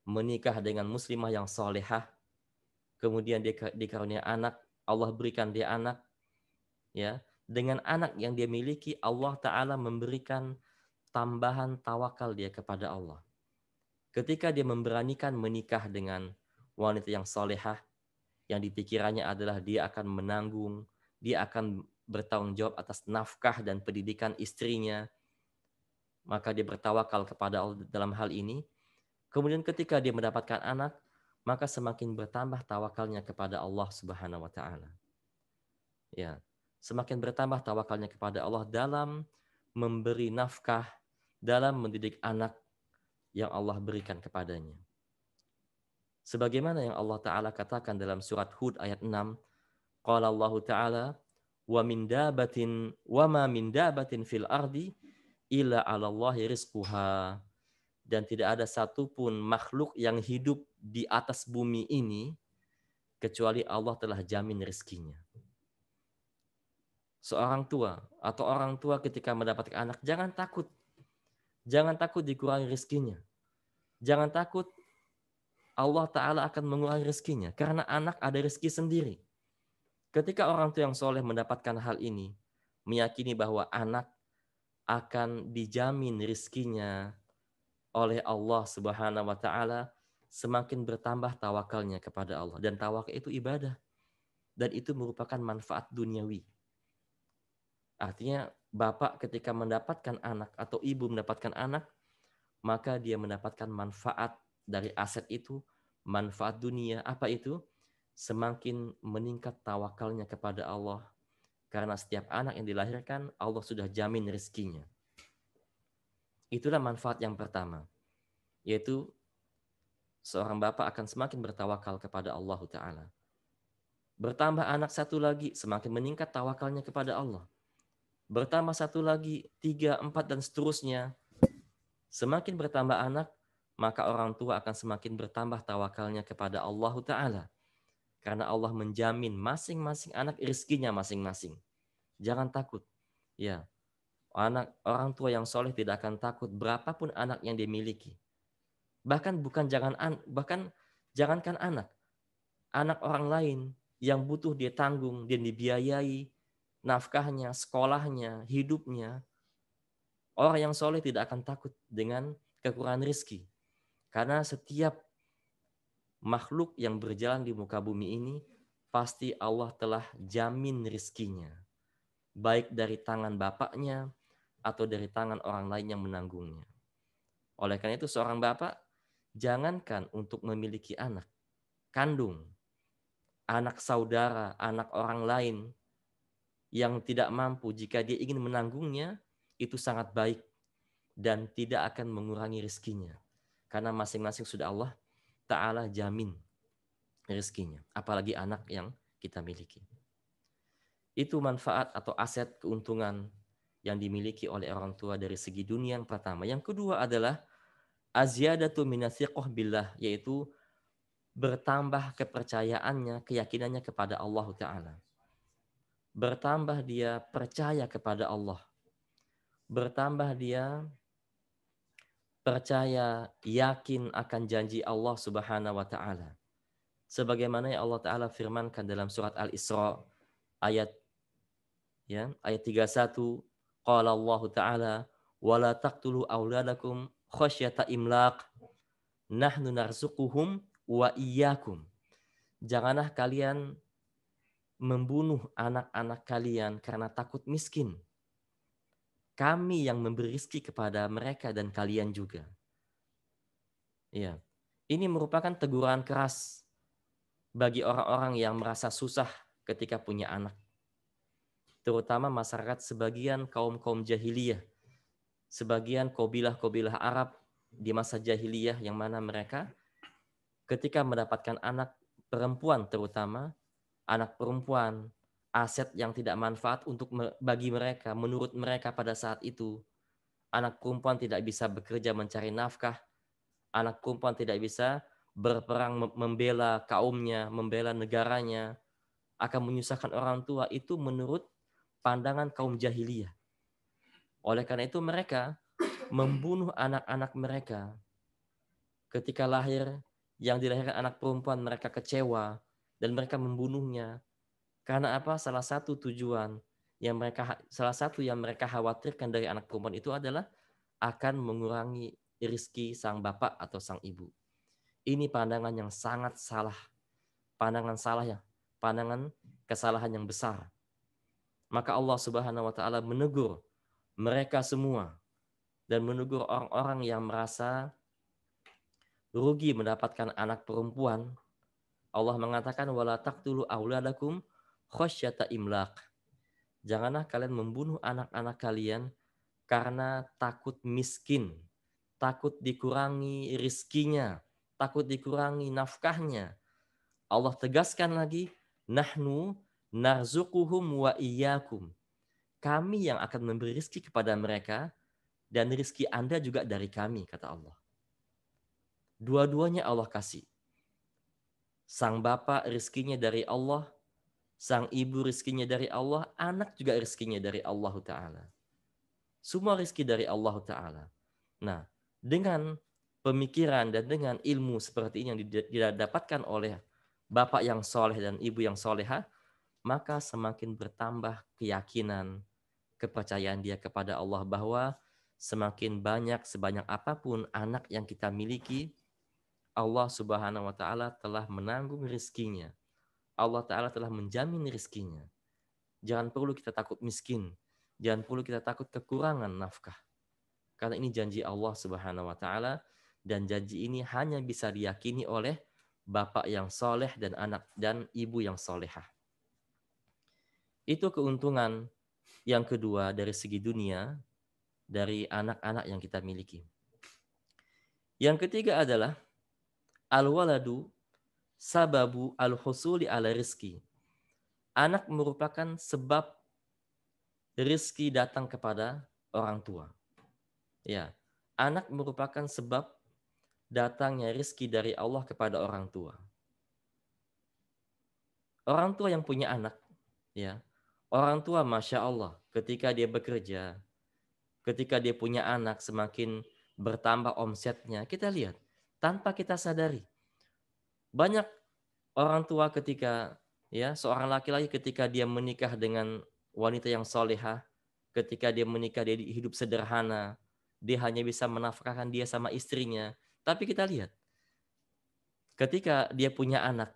menikah dengan muslimah yang solehah, kemudian dia dikarunia anak, Allah berikan dia anak, ya dengan anak yang dia miliki Allah Ta'ala memberikan tambahan tawakal dia kepada Allah. Ketika dia memberanikan menikah dengan wanita yang solehah, yang dipikirannya adalah dia akan menanggung, dia akan bertanggung jawab atas nafkah dan pendidikan istrinya, maka dia bertawakal kepada Allah dalam hal ini. Kemudian ketika dia mendapatkan anak, maka semakin bertambah tawakalnya kepada Allah Subhanahu wa taala. Ya, semakin bertambah tawakalnya kepada Allah dalam memberi nafkah dalam mendidik anak yang Allah berikan kepadanya. Sebagaimana yang Allah Ta'ala katakan dalam surat Hud ayat 6, Qala Allah Ta'ala, wa min dabatin wa ma min dabatin fil ardi illa 'ala Allahi rizquha. Dan tidak ada satupun makhluk yang hidup di atas bumi ini kecuali Allah telah jamin rizkinya. Seorang tua atau orang tua ketika mendapatkan anak jangan takut Jangan takut dikurangi rezekinya. Jangan takut Allah Ta'ala akan mengurangi rezekinya. Karena anak ada rezeki sendiri. Ketika orang tua yang soleh mendapatkan hal ini, meyakini bahwa anak akan dijamin rezekinya oleh Allah Subhanahu wa taala, semakin bertambah tawakalnya kepada Allah dan tawakal itu ibadah dan itu merupakan manfaat duniawi. Artinya bapak ketika mendapatkan anak atau ibu mendapatkan anak, maka dia mendapatkan manfaat dari aset itu, manfaat dunia. Apa itu? Semakin meningkat tawakalnya kepada Allah. Karena setiap anak yang dilahirkan, Allah sudah jamin rezekinya. Itulah manfaat yang pertama, yaitu seorang bapak akan semakin bertawakal kepada Allah Ta'ala. Bertambah anak satu lagi, semakin meningkat tawakalnya kepada Allah bertambah satu lagi, tiga, empat, dan seterusnya. Semakin bertambah anak, maka orang tua akan semakin bertambah tawakalnya kepada Allah Ta'ala. Karena Allah menjamin masing-masing anak rezekinya masing-masing. Jangan takut. Ya, anak orang tua yang soleh tidak akan takut berapapun anak yang dimiliki. Bahkan bukan jangan an, bahkan jangankan anak, anak orang lain yang butuh dia tanggung dia dibiayai, nafkahnya, sekolahnya, hidupnya. Orang yang soleh tidak akan takut dengan kekurangan rizki. Karena setiap makhluk yang berjalan di muka bumi ini, pasti Allah telah jamin rizkinya. Baik dari tangan bapaknya, atau dari tangan orang lain yang menanggungnya. Oleh karena itu seorang bapak, jangankan untuk memiliki anak, kandung, anak saudara, anak orang lain, yang tidak mampu jika dia ingin menanggungnya itu sangat baik dan tidak akan mengurangi rezekinya karena masing-masing sudah Allah taala jamin rezekinya apalagi anak yang kita miliki itu manfaat atau aset keuntungan yang dimiliki oleh orang tua dari segi dunia yang pertama yang kedua adalah aziyadatu minasiqah billah yaitu bertambah kepercayaannya keyakinannya kepada Allah taala bertambah dia percaya kepada Allah. Bertambah dia percaya, yakin akan janji Allah Subhanahu wa taala. Sebagaimana yang Allah taala firmankan dalam surat Al-Isra ayat ya, ayat 31, qala Allah taala, "Wala taqtulu auladakum khasyata imlaq. Nahnu narzuquhum wa iyyakum." Janganlah kalian membunuh anak-anak kalian karena takut miskin. Kami yang memberi rezeki kepada mereka dan kalian juga. Ya, ini merupakan teguran keras bagi orang-orang yang merasa susah ketika punya anak. Terutama masyarakat sebagian kaum-kaum jahiliyah, sebagian kobilah-kobilah Arab di masa jahiliyah yang mana mereka ketika mendapatkan anak perempuan terutama anak perempuan, aset yang tidak manfaat untuk bagi mereka menurut mereka pada saat itu. Anak perempuan tidak bisa bekerja mencari nafkah, anak perempuan tidak bisa berperang membela kaumnya, membela negaranya, akan menyusahkan orang tua itu menurut pandangan kaum jahiliyah. Oleh karena itu mereka membunuh anak-anak mereka ketika lahir yang dilahirkan anak perempuan mereka kecewa dan mereka membunuhnya. Karena apa? Salah satu tujuan yang mereka salah satu yang mereka khawatirkan dari anak perempuan itu adalah akan mengurangi rizki sang bapak atau sang ibu. Ini pandangan yang sangat salah. Pandangan salah ya, pandangan kesalahan yang besar. Maka Allah Subhanahu wa taala menegur mereka semua dan menegur orang-orang yang merasa rugi mendapatkan anak perempuan Allah mengatakan wala taqtulu auladakum khasyata imlaq. Janganlah kalian membunuh anak-anak kalian karena takut miskin, takut dikurangi rizkinya, takut dikurangi nafkahnya. Allah tegaskan lagi, nahnu narzukuhum wa iyyakum. Kami yang akan memberi rizki kepada mereka dan rizki Anda juga dari kami, kata Allah. Dua-duanya Allah kasih. Sang bapak rizkinya dari Allah, sang ibu rizkinya dari Allah, anak juga rizkinya dari Allah Ta'ala. Semua rizki dari Allah Ta'ala. Nah, dengan pemikiran dan dengan ilmu seperti ini yang didapatkan oleh bapak yang soleh dan ibu yang soleha, maka semakin bertambah keyakinan, kepercayaan dia kepada Allah bahwa semakin banyak, sebanyak apapun anak yang kita miliki, Allah Subhanahu wa taala telah menanggung rizkinya. Allah taala telah menjamin rizkinya. Jangan perlu kita takut miskin, jangan perlu kita takut kekurangan nafkah. Karena ini janji Allah Subhanahu wa taala dan janji ini hanya bisa diyakini oleh bapak yang soleh dan anak dan ibu yang solehah. Itu keuntungan yang kedua dari segi dunia dari anak-anak yang kita miliki. Yang ketiga adalah Al-waladu sababu al-husuli ala rizki. Anak merupakan sebab rizki datang kepada orang tua. Ya, anak merupakan sebab datangnya rizki dari Allah kepada orang tua. Orang tua yang punya anak, ya, orang tua masya Allah ketika dia bekerja, ketika dia punya anak semakin bertambah omsetnya, kita lihat tanpa kita sadari. Banyak orang tua ketika ya seorang laki-laki ketika dia menikah dengan wanita yang solehah, ketika dia menikah dia hidup sederhana, dia hanya bisa menafkahkan dia sama istrinya. Tapi kita lihat, ketika dia punya anak,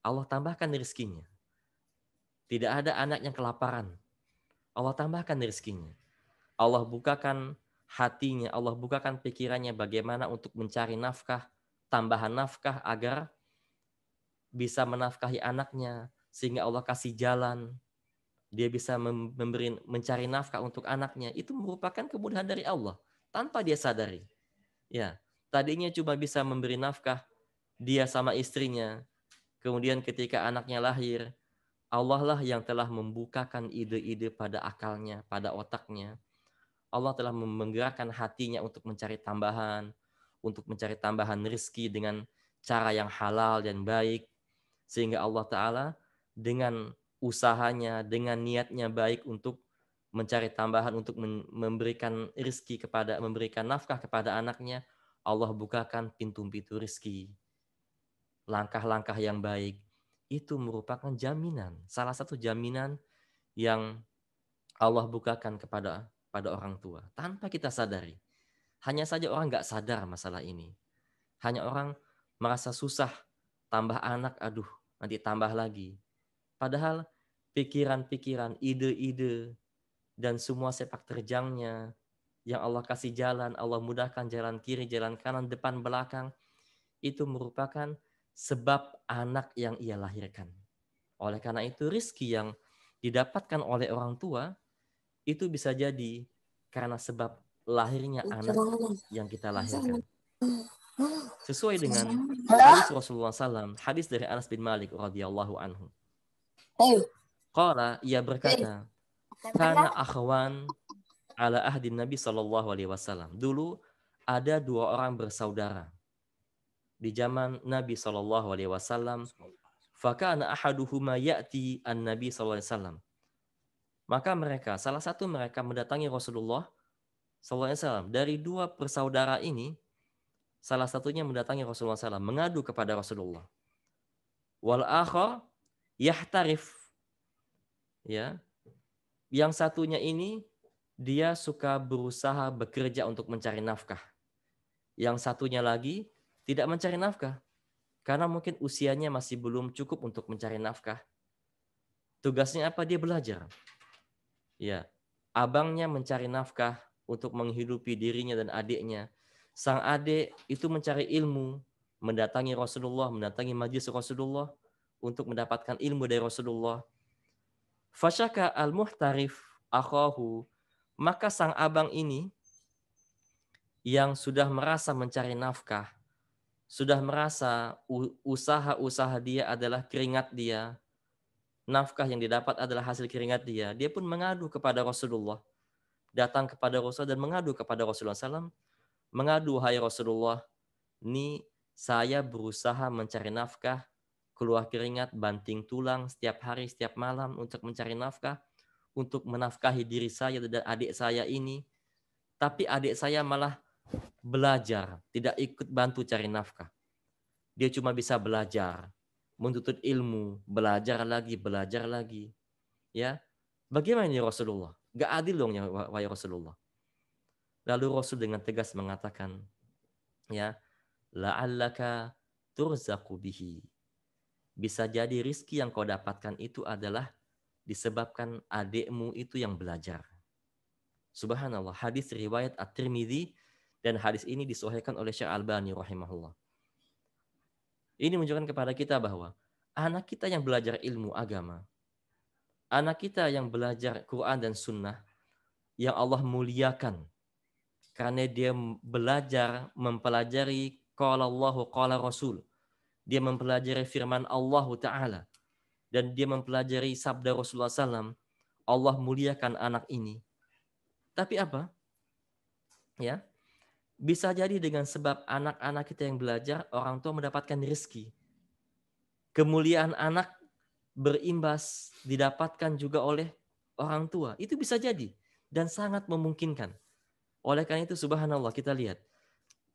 Allah tambahkan rezekinya. Tidak ada anak yang kelaparan. Allah tambahkan rezekinya. Allah bukakan hatinya, Allah bukakan pikirannya bagaimana untuk mencari nafkah, tambahan nafkah agar bisa menafkahi anaknya sehingga Allah kasih jalan. Dia bisa memberi mencari nafkah untuk anaknya. Itu merupakan kemudahan dari Allah tanpa dia sadari. Ya, tadinya cuma bisa memberi nafkah dia sama istrinya. Kemudian ketika anaknya lahir, Allah lah yang telah membukakan ide-ide pada akalnya, pada otaknya Allah telah menggerakkan hatinya untuk mencari tambahan, untuk mencari tambahan rizki dengan cara yang halal dan baik, sehingga Allah Ta'ala dengan usahanya, dengan niatnya baik untuk mencari tambahan, untuk memberikan rizki kepada, memberikan nafkah kepada anaknya, Allah bukakan pintu-pintu rizki. Langkah-langkah yang baik, itu merupakan jaminan, salah satu jaminan yang Allah bukakan kepada pada orang tua tanpa kita sadari. Hanya saja orang nggak sadar masalah ini. Hanya orang merasa susah, tambah anak, aduh, nanti tambah lagi. Padahal pikiran-pikiran, ide-ide, dan semua sepak terjangnya yang Allah kasih jalan, Allah mudahkan jalan kiri, jalan kanan, depan, belakang, itu merupakan sebab anak yang ia lahirkan. Oleh karena itu, rizki yang didapatkan oleh orang tua itu bisa jadi karena sebab lahirnya anak yang kita lahirkan. Sesuai dengan hadis Rasulullah SAW, hadis dari Anas bin Malik radhiyallahu anhu. Qala ia berkata, karena akhwan ala ahdi Nabi saw Dulu ada dua orang bersaudara di zaman Nabi saw alaihi wasallam. Fakana ahaduhuma ya'ti an-nabi saw maka mereka, salah satu mereka mendatangi Rasulullah SAW. Dari dua persaudara ini, salah satunya mendatangi Rasulullah SAW, mengadu kepada Rasulullah. Wal akhar yahtarif. Ya. Yang satunya ini dia suka berusaha bekerja untuk mencari nafkah. Yang satunya lagi tidak mencari nafkah karena mungkin usianya masih belum cukup untuk mencari nafkah. Tugasnya apa? Dia belajar. Ya, abangnya mencari nafkah untuk menghidupi dirinya dan adiknya. Sang adik itu mencari ilmu, mendatangi Rasulullah, mendatangi majlis Rasulullah untuk mendapatkan ilmu dari Rasulullah. Fasyaka al-muhtarif akhahu, maka sang abang ini yang sudah merasa mencari nafkah, sudah merasa usaha-usaha dia adalah keringat dia, nafkah yang didapat adalah hasil keringat dia. Dia pun mengadu kepada Rasulullah. Datang kepada Rasul dan mengadu kepada Rasulullah SAW. Mengadu, hai Rasulullah, ini saya berusaha mencari nafkah, keluar keringat, banting tulang setiap hari, setiap malam untuk mencari nafkah, untuk menafkahi diri saya dan adik saya ini. Tapi adik saya malah belajar, tidak ikut bantu cari nafkah. Dia cuma bisa belajar menuntut ilmu, belajar lagi, belajar lagi. Ya, bagaimana ini ya Rasulullah? Gak adil dong ya wahai Rasulullah. Lalu Rasul dengan tegas mengatakan, ya, la'allaka turzaku bihi. Bisa jadi rizki yang kau dapatkan itu adalah disebabkan adikmu itu yang belajar. Subhanallah, hadis riwayat At-Tirmidzi dan hadis ini disohhikan oleh Syekh Albani rahimahullah. Ini menunjukkan kepada kita bahwa anak kita yang belajar ilmu agama, anak kita yang belajar Quran dan Sunnah, yang Allah muliakan karena dia belajar mempelajari qala Allahu qala Rasul. Dia mempelajari firman Allah Ta'ala dan dia mempelajari sabda Rasulullah SAW. Allah muliakan anak ini. Tapi apa? Ya, bisa jadi dengan sebab anak-anak kita yang belajar, orang tua mendapatkan rezeki. Kemuliaan anak berimbas didapatkan juga oleh orang tua. Itu bisa jadi dan sangat memungkinkan. Oleh karena itu subhanallah kita lihat.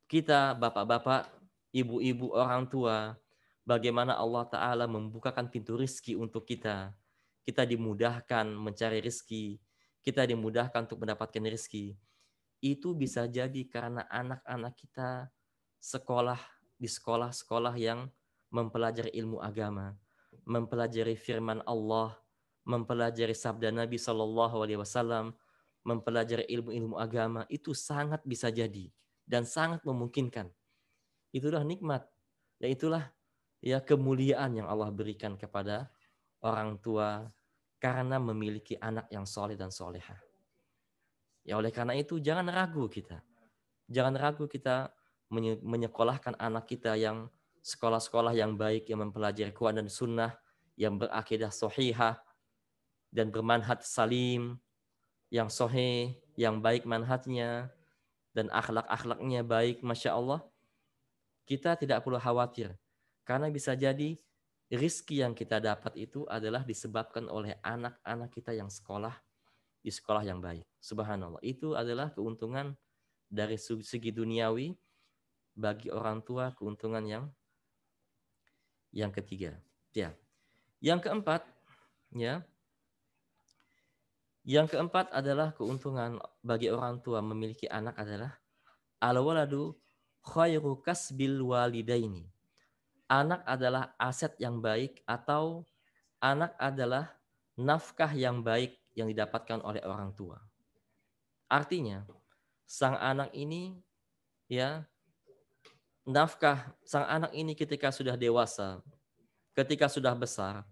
Kita bapak-bapak, ibu-ibu, orang tua, bagaimana Allah Ta'ala membukakan pintu rizki untuk kita. Kita dimudahkan mencari rizki. Kita dimudahkan untuk mendapatkan rizki itu bisa jadi karena anak-anak kita sekolah di sekolah-sekolah yang mempelajari ilmu agama, mempelajari firman Allah, mempelajari sabda Nabi Shallallahu Alaihi Wasallam, mempelajari ilmu-ilmu agama itu sangat bisa jadi dan sangat memungkinkan. Itulah nikmat dan itulah ya kemuliaan yang Allah berikan kepada orang tua karena memiliki anak yang soleh dan solehah. Ya oleh karena itu jangan ragu kita. Jangan ragu kita menyekolahkan anak kita yang sekolah-sekolah yang baik yang mempelajari Quran dan Sunnah yang berakidah sohihah dan bermanhat salim yang sohih yang baik manhatnya dan akhlak-akhlaknya baik masya Allah kita tidak perlu khawatir karena bisa jadi rizki yang kita dapat itu adalah disebabkan oleh anak-anak kita yang sekolah di sekolah yang baik. Subhanallah. Itu adalah keuntungan dari segi duniawi bagi orang tua keuntungan yang yang ketiga. Ya. Yang keempat, ya. Yang keempat adalah keuntungan bagi orang tua memiliki anak adalah al-waladu khairu kasbil walidaini. Anak adalah aset yang baik atau anak adalah nafkah yang baik yang didapatkan oleh orang tua. Artinya, sang anak ini ya nafkah sang anak ini ketika sudah dewasa, ketika sudah besar,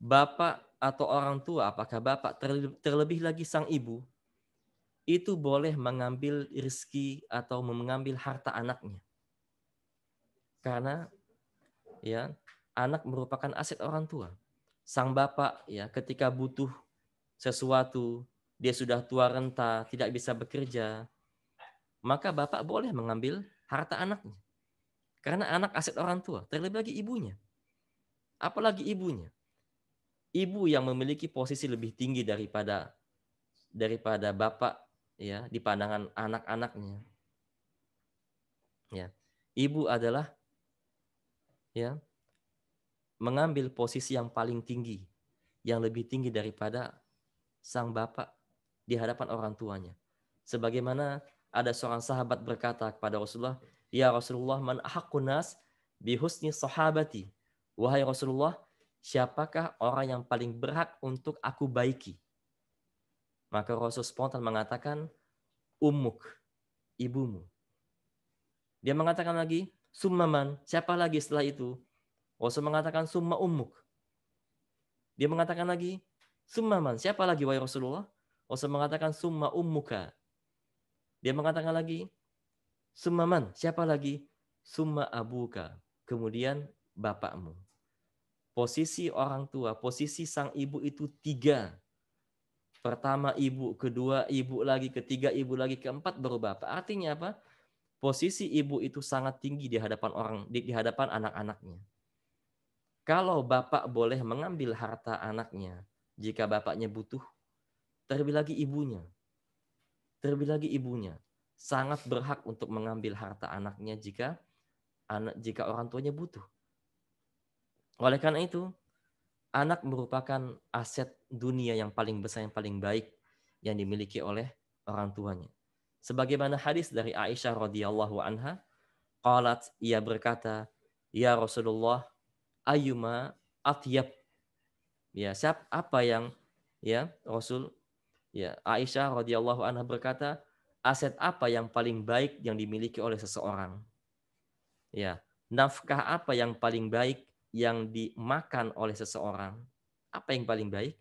bapak atau orang tua, apakah bapak terlebih lagi sang ibu, itu boleh mengambil rezeki atau mengambil harta anaknya. Karena ya anak merupakan aset orang tua. Sang bapak ya ketika butuh sesuatu, dia sudah tua renta, tidak bisa bekerja, maka bapak boleh mengambil harta anaknya. Karena anak aset orang tua, terlebih lagi ibunya. Apalagi ibunya. Ibu yang memiliki posisi lebih tinggi daripada daripada bapak ya di pandangan anak-anaknya. Ya. Ibu adalah ya mengambil posisi yang paling tinggi, yang lebih tinggi daripada sang bapak di hadapan orang tuanya. Sebagaimana ada seorang sahabat berkata kepada Rasulullah, "Ya Rasulullah, man ahaqqun nas bihusni sahabati?" Wahai Rasulullah, siapakah orang yang paling berhak untuk aku baiki? Maka Rasul spontan mengatakan, "Ummuk, ibumu." Dia mengatakan lagi, "Summaman, siapa lagi setelah itu?" Rasul mengatakan, "Summa ummuk." Dia mengatakan lagi, Summa man Siapa lagi wahai Rasulullah? Rasul mengatakan summa ummuka. Dia mengatakan lagi, summa man Siapa lagi? Summa abuka. Kemudian bapakmu. Posisi orang tua, posisi sang ibu itu tiga. Pertama ibu, kedua ibu lagi, ketiga ibu lagi, keempat baru bapak. Artinya apa? Posisi ibu itu sangat tinggi di hadapan orang, di hadapan anak-anaknya. Kalau bapak boleh mengambil harta anaknya, jika bapaknya butuh, terlebih lagi ibunya. Terlebih lagi ibunya sangat berhak untuk mengambil harta anaknya jika anak jika orang tuanya butuh. Oleh karena itu, anak merupakan aset dunia yang paling besar yang paling baik yang dimiliki oleh orang tuanya. Sebagaimana hadis dari Aisyah radhiyallahu anha, qalat ia berkata, "Ya Rasulullah, ayuma atyab Ya, siap apa yang ya Rasul ya Aisyah radhiyallahu anha berkata, aset apa yang paling baik yang dimiliki oleh seseorang? Ya, nafkah apa yang paling baik yang dimakan oleh seseorang? Apa yang paling baik?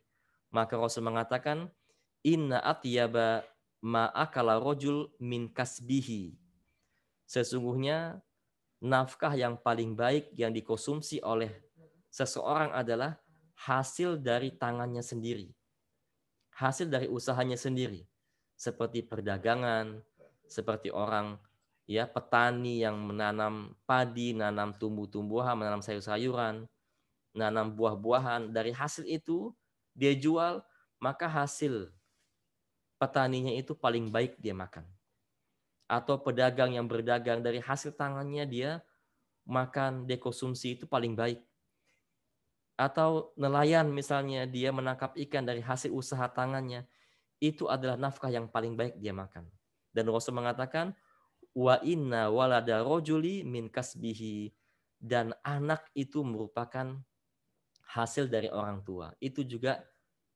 Maka Rasul mengatakan, "Inna ma ma'akala rojul min kasbihi." Sesungguhnya nafkah yang paling baik yang dikonsumsi oleh seseorang adalah hasil dari tangannya sendiri, hasil dari usahanya sendiri, seperti perdagangan, seperti orang ya petani yang menanam padi, nanam tumbuh-tumbuhan, menanam sayur-sayuran, nanam buah-buahan. Dari hasil itu dia jual, maka hasil petaninya itu paling baik dia makan. Atau pedagang yang berdagang dari hasil tangannya dia makan, dia itu paling baik atau nelayan misalnya dia menangkap ikan dari hasil usaha tangannya, itu adalah nafkah yang paling baik dia makan. Dan Rasul mengatakan, wa inna walada rojuli min kasbihi dan anak itu merupakan hasil dari orang tua. Itu juga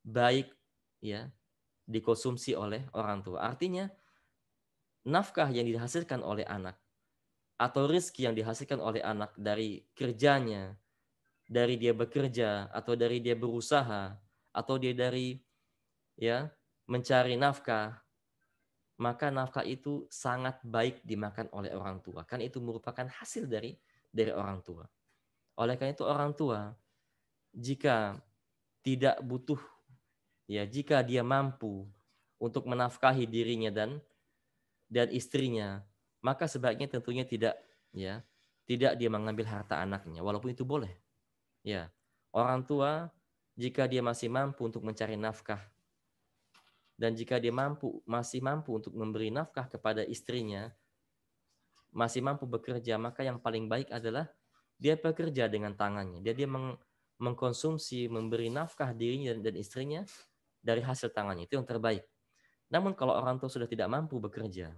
baik ya dikonsumsi oleh orang tua. Artinya nafkah yang dihasilkan oleh anak atau rezeki yang dihasilkan oleh anak dari kerjanya, dari dia bekerja atau dari dia berusaha atau dia dari ya mencari nafkah maka nafkah itu sangat baik dimakan oleh orang tua kan itu merupakan hasil dari dari orang tua oleh karena itu orang tua jika tidak butuh ya jika dia mampu untuk menafkahi dirinya dan dan istrinya maka sebaiknya tentunya tidak ya tidak dia mengambil harta anaknya walaupun itu boleh Ya, orang tua jika dia masih mampu untuk mencari nafkah dan jika dia mampu masih mampu untuk memberi nafkah kepada istrinya, masih mampu bekerja, maka yang paling baik adalah dia bekerja dengan tangannya. Dia dia meng, mengkonsumsi, memberi nafkah dirinya dan, dan istrinya dari hasil tangannya. Itu yang terbaik. Namun kalau orang tua sudah tidak mampu bekerja,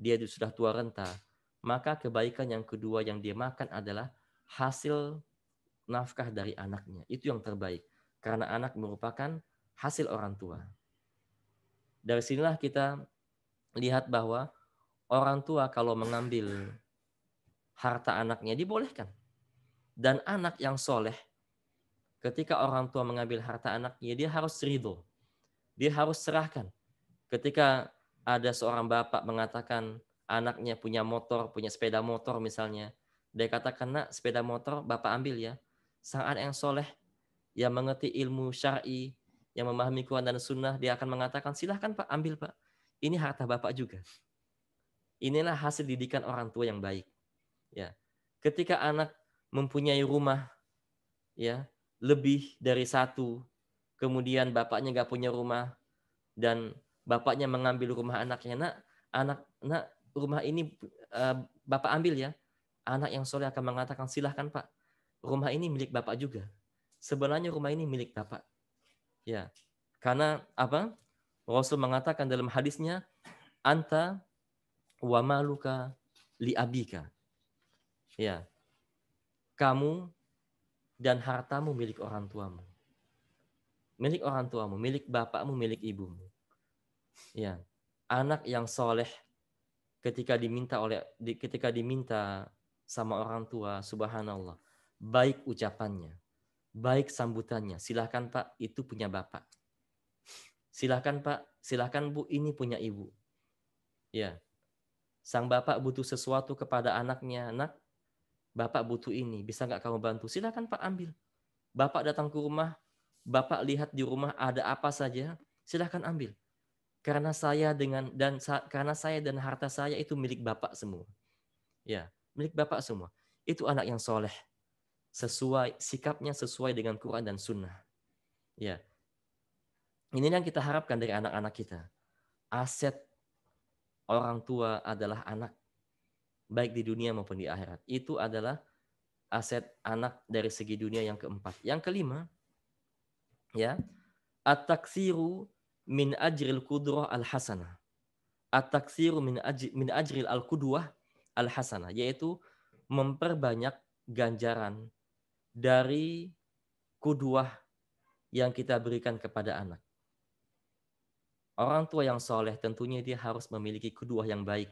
dia sudah tua renta, maka kebaikan yang kedua yang dia makan adalah hasil nafkah dari anaknya. Itu yang terbaik. Karena anak merupakan hasil orang tua. Dari sinilah kita lihat bahwa orang tua kalau mengambil harta anaknya dibolehkan. Dan anak yang soleh, ketika orang tua mengambil harta anaknya, dia harus ridho. Dia harus serahkan. Ketika ada seorang bapak mengatakan anaknya punya motor, punya sepeda motor misalnya, dia katakan, nak sepeda motor bapak ambil ya, sang anak yang soleh, yang mengerti ilmu syari, yang memahami Quran dan Sunnah, dia akan mengatakan, silahkan Pak, ambil Pak. Ini harta Bapak juga. Inilah hasil didikan orang tua yang baik. Ya, Ketika anak mempunyai rumah, ya lebih dari satu, kemudian bapaknya nggak punya rumah, dan bapaknya mengambil rumah anaknya, nak, anak, nak, rumah ini uh, bapak ambil ya. Anak yang soleh akan mengatakan silahkan pak, rumah ini milik Bapak juga. Sebenarnya rumah ini milik Bapak. Ya. Karena apa? Rasul mengatakan dalam hadisnya, anta wa maluka li abika. Ya. Kamu dan hartamu milik orang tuamu. Milik orang tuamu, milik bapakmu, milik ibumu. Ya. Anak yang soleh ketika diminta oleh ketika diminta sama orang tua subhanallah baik ucapannya, baik sambutannya. Silahkan Pak, itu punya Bapak. Silahkan Pak, silahkan Bu, ini punya Ibu. Ya, sang Bapak butuh sesuatu kepada anaknya. Anak, Bapak butuh ini, bisa nggak kamu bantu? Silahkan Pak ambil. Bapak datang ke rumah, Bapak lihat di rumah ada apa saja, silahkan ambil. Karena saya dengan dan karena saya dan harta saya itu milik Bapak semua. Ya, milik Bapak semua. Itu anak yang soleh sesuai sikapnya sesuai dengan Quran dan Sunnah. Ya, ini yang kita harapkan dari anak-anak kita. Aset orang tua adalah anak, baik di dunia maupun di akhirat. Itu adalah aset anak dari segi dunia yang keempat. Yang kelima, ya, ataksiru min ajril kudroh al hasana. Ataksiru min, aj min ajril al kudwah al hasana. yaitu memperbanyak ganjaran dari kuduah yang kita berikan kepada anak. Orang tua yang soleh tentunya dia harus memiliki kuduah yang baik,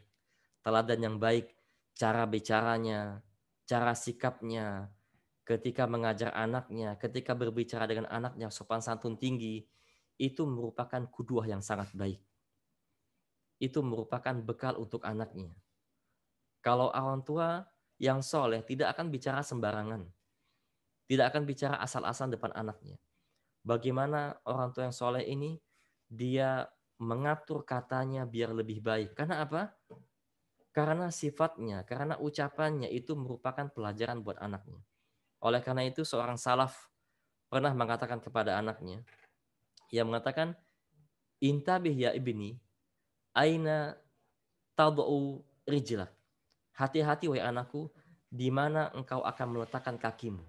teladan yang baik, cara bicaranya, cara sikapnya, ketika mengajar anaknya, ketika berbicara dengan anaknya sopan santun tinggi, itu merupakan kuduah yang sangat baik. Itu merupakan bekal untuk anaknya. Kalau orang tua yang soleh tidak akan bicara sembarangan tidak akan bicara asal-asalan depan anaknya. Bagaimana orang tua yang soleh ini dia mengatur katanya biar lebih baik. Karena apa? Karena sifatnya, karena ucapannya itu merupakan pelajaran buat anaknya. Oleh karena itu seorang salaf pernah mengatakan kepada anaknya, ia mengatakan, Intabih ya ibni, aina tabu'u rijlak. Hati-hati wahai anakku, di mana engkau akan meletakkan kakimu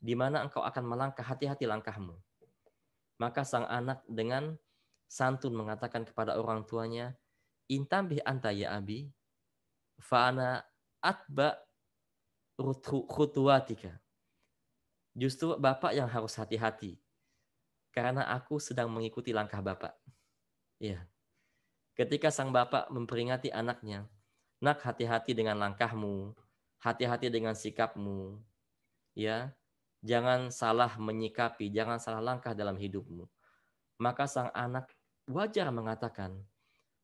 di mana engkau akan melangkah, hati-hati langkahmu. Maka sang anak dengan santun mengatakan kepada orang tuanya, bih anta ya abi, fa'ana atba khutuatika. Justru Bapak yang harus hati-hati, karena aku sedang mengikuti langkah Bapak. Ya. Ketika sang Bapak memperingati anaknya, nak hati-hati dengan langkahmu, hati-hati dengan sikapmu, ya Jangan salah menyikapi, jangan salah langkah dalam hidupmu. Maka sang anak wajar mengatakan,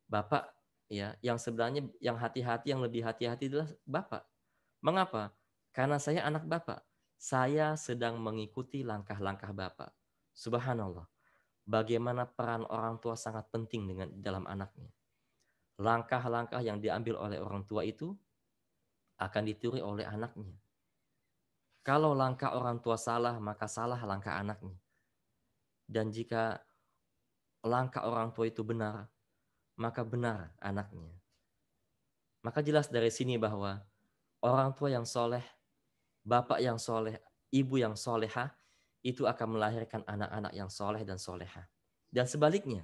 "Bapak, ya, yang sebenarnya yang hati-hati, yang lebih hati-hati adalah Bapak. Mengapa? Karena saya anak Bapak. Saya sedang mengikuti langkah-langkah Bapak." Subhanallah. Bagaimana peran orang tua sangat penting dengan dalam anaknya. Langkah-langkah yang diambil oleh orang tua itu akan dituri oleh anaknya. Kalau langkah orang tua salah, maka salah langkah anaknya. Dan jika langkah orang tua itu benar, maka benar anaknya. Maka jelas dari sini bahwa orang tua yang soleh, bapak yang soleh, ibu yang soleha, itu akan melahirkan anak-anak yang soleh dan soleha. Dan sebaliknya,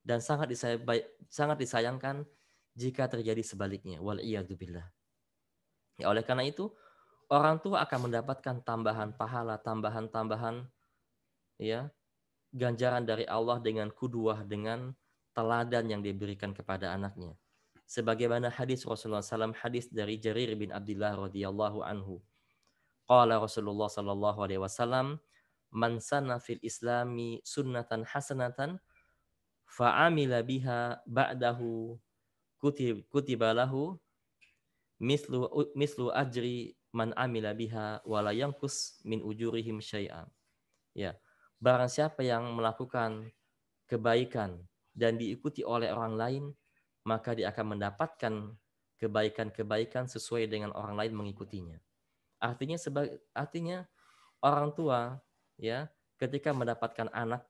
dan sangat, disay sangat disayangkan jika terjadi sebaliknya. Wal Ya, oleh karena itu, orang tua akan mendapatkan tambahan pahala, tambahan-tambahan ya ganjaran dari Allah dengan kuduah dengan teladan yang diberikan kepada anaknya. Sebagaimana hadis Rasulullah SAW, hadis dari Jarir bin Abdullah radhiyallahu anhu. Qala Rasulullah sallallahu alaihi wasallam, "Man sana fil islami sunnatan hasanatan fa'amila biha ba'dahu kutib, kutiba lahu mislu mislu ajri man amila biha wala yangkus min ujurihim syai'a. Ya, barang siapa yang melakukan kebaikan dan diikuti oleh orang lain, maka dia akan mendapatkan kebaikan-kebaikan sesuai dengan orang lain mengikutinya. Artinya sebagai artinya orang tua ya ketika mendapatkan anak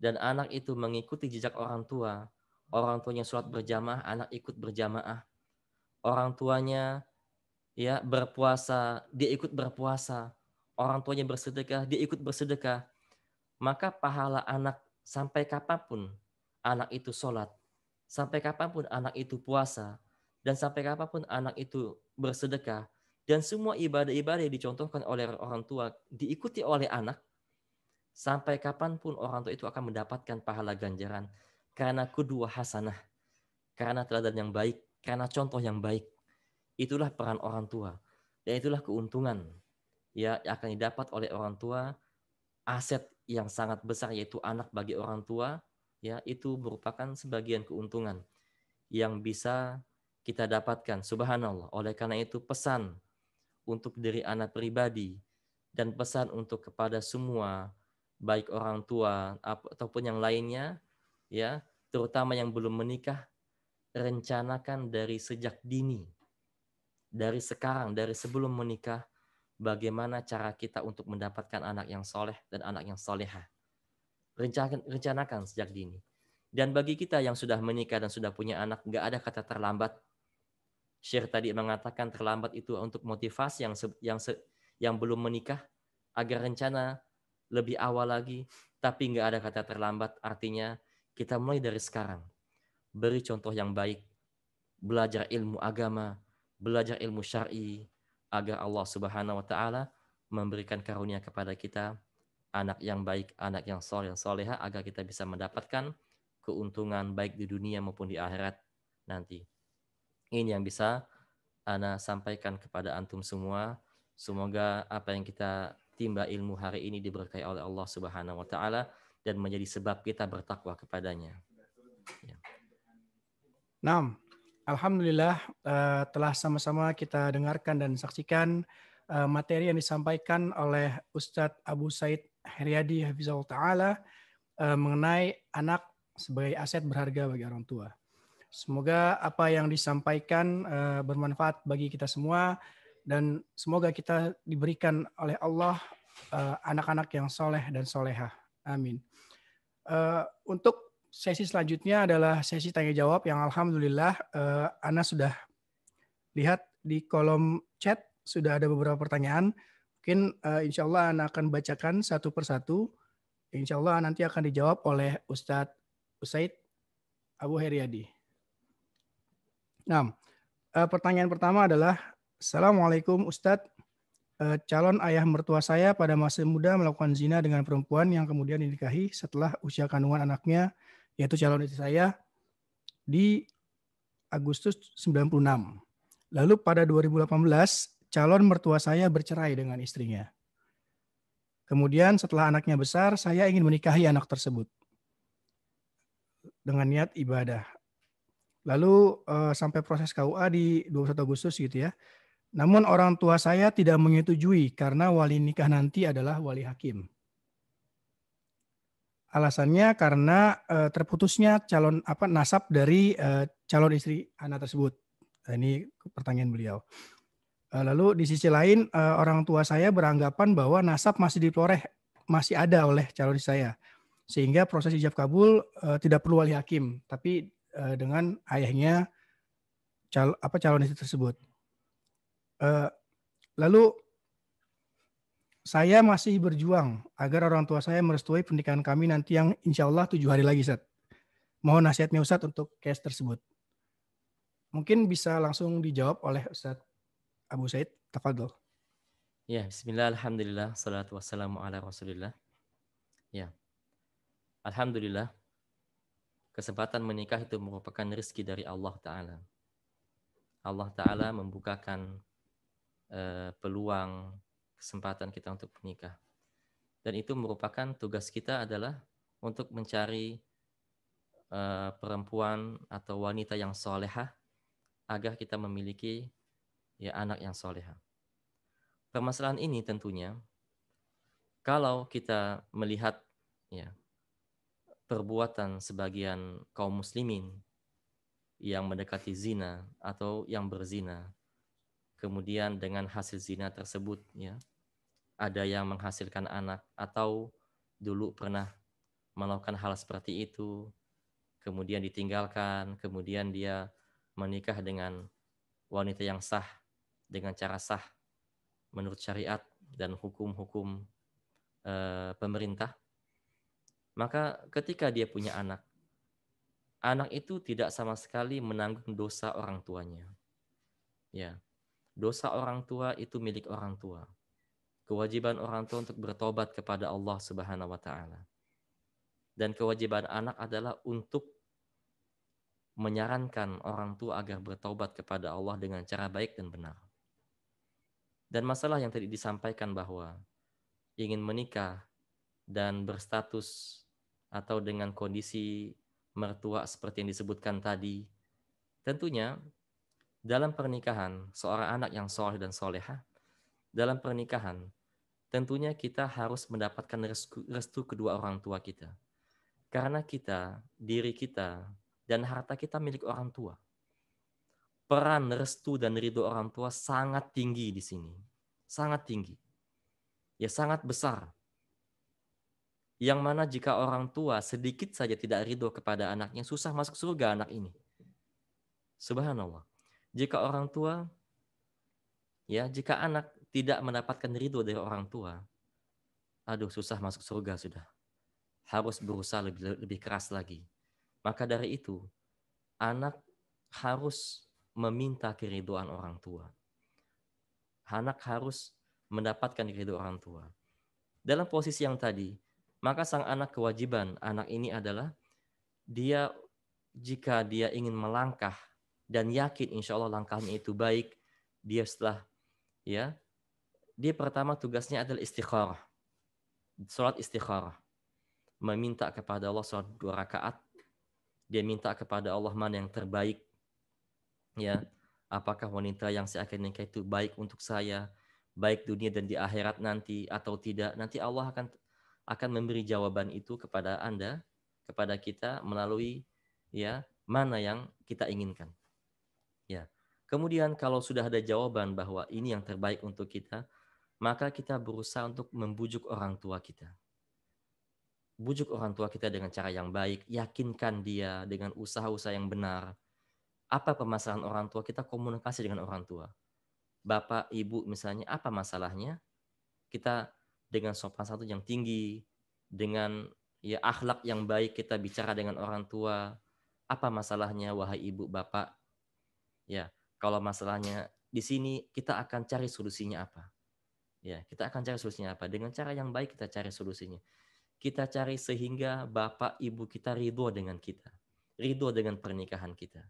dan anak itu mengikuti jejak orang tua, orang tuanya sholat berjamaah, anak ikut berjamaah. Orang tuanya ya berpuasa, dia ikut berpuasa, orang tuanya bersedekah, dia ikut bersedekah, maka pahala anak sampai kapanpun anak itu sholat, sampai kapanpun anak itu puasa, dan sampai kapanpun anak itu bersedekah, dan semua ibadah-ibadah yang dicontohkan oleh orang tua diikuti oleh anak, sampai kapanpun orang tua itu akan mendapatkan pahala ganjaran. Karena kedua hasanah, karena teladan yang baik, karena contoh yang baik. Itulah peran orang tua dan itulah keuntungan ya yang akan didapat oleh orang tua aset yang sangat besar yaitu anak bagi orang tua ya itu merupakan sebagian keuntungan yang bisa kita dapatkan subhanallah oleh karena itu pesan untuk diri anak pribadi dan pesan untuk kepada semua baik orang tua ataupun yang lainnya ya terutama yang belum menikah rencanakan dari sejak dini dari sekarang, dari sebelum menikah, bagaimana cara kita untuk mendapatkan anak yang soleh dan anak yang soleha. Rencanakan, rencanakan sejak dini. Dan bagi kita yang sudah menikah dan sudah punya anak, nggak ada kata terlambat. Syekh tadi mengatakan terlambat itu untuk motivasi yang se, yang yang belum menikah agar rencana lebih awal lagi. Tapi nggak ada kata terlambat. Artinya kita mulai dari sekarang. Beri contoh yang baik. Belajar ilmu agama, belajar ilmu syar'i agar Allah Subhanahu wa taala memberikan karunia kepada kita anak yang baik, anak yang soleh, yang soleha agar kita bisa mendapatkan keuntungan baik di dunia maupun di akhirat nanti. Ini yang bisa Ana sampaikan kepada antum semua. Semoga apa yang kita timba ilmu hari ini diberkahi oleh Allah Subhanahu wa taala dan menjadi sebab kita bertakwa kepadanya. Ya. Nah. Alhamdulillah eh, telah sama-sama kita dengarkan dan saksikan eh, materi yang disampaikan oleh Ustadz Abu Said Heriadi Hafizahul Ta'ala eh, mengenai anak sebagai aset berharga bagi orang tua. Semoga apa yang disampaikan bermanfaat bagi kita semua dan semoga kita diberikan oleh Allah anak-anak yang soleh dan soleha. Amin. untuk sesi selanjutnya adalah sesi tanya jawab yang alhamdulillah uh, Ana sudah lihat di kolom chat sudah ada beberapa pertanyaan. Mungkin uh, insya Allah Ana akan bacakan satu persatu. Insya Allah nanti akan dijawab oleh Ustadz Usaid Abu Heriadi. Nah, uh, pertanyaan pertama adalah, Assalamualaikum Ustadz, calon ayah mertua saya pada masa muda melakukan zina dengan perempuan yang kemudian dinikahi setelah usia kandungan anaknya yaitu calon istri saya di Agustus 96. Lalu pada 2018 calon mertua saya bercerai dengan istrinya. Kemudian setelah anaknya besar, saya ingin menikahi anak tersebut dengan niat ibadah. Lalu eh, sampai proses KUA di 21 Agustus gitu ya. Namun orang tua saya tidak menyetujui karena wali nikah nanti adalah wali hakim. Alasannya karena uh, terputusnya calon apa nasab dari uh, calon istri anak tersebut. Nah, ini pertanyaan beliau. Uh, lalu di sisi lain uh, orang tua saya beranggapan bahwa nasab masih diperoleh masih ada oleh calon istri saya. Sehingga proses ijab kabul uh, tidak perlu wali hakim, tapi uh, dengan ayahnya cal apa calon istri tersebut. Uh, lalu saya masih berjuang agar orang tua saya merestui pernikahan kami nanti yang insya Allah tujuh hari lagi, Ustaz. Mohon nasihatnya Ustaz untuk case tersebut. Mungkin bisa langsung dijawab oleh Ustaz Abu Said. Tafadol. Ya, bismillah, alhamdulillah, salatu wassalamu ala rasulillah. Ya, alhamdulillah, kesempatan menikah itu merupakan rezeki dari Allah Ta'ala. Allah Ta'ala membukakan uh, peluang kesempatan kita untuk menikah. Dan itu merupakan tugas kita adalah untuk mencari uh, perempuan atau wanita yang solehah agar kita memiliki ya anak yang solehah. Permasalahan ini tentunya kalau kita melihat ya perbuatan sebagian kaum muslimin yang mendekati zina atau yang berzina kemudian dengan hasil zina tersebut ya ada yang menghasilkan anak atau dulu pernah melakukan hal seperti itu, kemudian ditinggalkan, kemudian dia menikah dengan wanita yang sah dengan cara sah menurut syariat dan hukum-hukum e, pemerintah, maka ketika dia punya anak, anak itu tidak sama sekali menanggung dosa orang tuanya. Ya, dosa orang tua itu milik orang tua kewajiban orang tua untuk bertobat kepada Allah Subhanahu wa taala. Dan kewajiban anak adalah untuk menyarankan orang tua agar bertobat kepada Allah dengan cara baik dan benar. Dan masalah yang tadi disampaikan bahwa ingin menikah dan berstatus atau dengan kondisi mertua seperti yang disebutkan tadi, tentunya dalam pernikahan seorang anak yang soleh dan solehah dalam pernikahan, tentunya kita harus mendapatkan restu, restu kedua orang tua kita. Karena kita, diri kita, dan harta kita milik orang tua. Peran restu dan ridho orang tua sangat tinggi di sini. Sangat tinggi. Ya sangat besar. Yang mana jika orang tua sedikit saja tidak ridho kepada anaknya, susah masuk surga anak ini. Subhanallah. Jika orang tua, ya jika anak tidak mendapatkan ridho dari orang tua, aduh susah masuk surga sudah. Harus berusaha lebih, lebih keras lagi. Maka dari itu, anak harus meminta keriduan orang tua. Anak harus mendapatkan keriduan orang tua. Dalam posisi yang tadi, maka sang anak kewajiban anak ini adalah dia jika dia ingin melangkah dan yakin insya Allah langkahnya itu baik, dia setelah ya dia pertama tugasnya adalah istikharah. Salat istikharah. Meminta kepada Allah salat dua rakaat. Dia minta kepada Allah mana yang terbaik. Ya, apakah wanita yang saya akan nikah itu baik untuk saya, baik dunia dan di akhirat nanti atau tidak. Nanti Allah akan akan memberi jawaban itu kepada Anda, kepada kita melalui ya mana yang kita inginkan. Ya. Kemudian kalau sudah ada jawaban bahwa ini yang terbaik untuk kita, maka kita berusaha untuk membujuk orang tua kita. Bujuk orang tua kita dengan cara yang baik, yakinkan dia dengan usaha-usaha yang benar. Apa permasalahan orang tua kita komunikasi dengan orang tua. Bapak, ibu misalnya apa masalahnya? Kita dengan sopan satu yang tinggi, dengan ya akhlak yang baik kita bicara dengan orang tua. Apa masalahnya wahai ibu bapak? Ya, kalau masalahnya di sini kita akan cari solusinya apa? Ya, kita akan cari solusinya apa? Dengan cara yang baik kita cari solusinya. Kita cari sehingga bapak ibu kita ridho dengan kita. Ridho dengan pernikahan kita.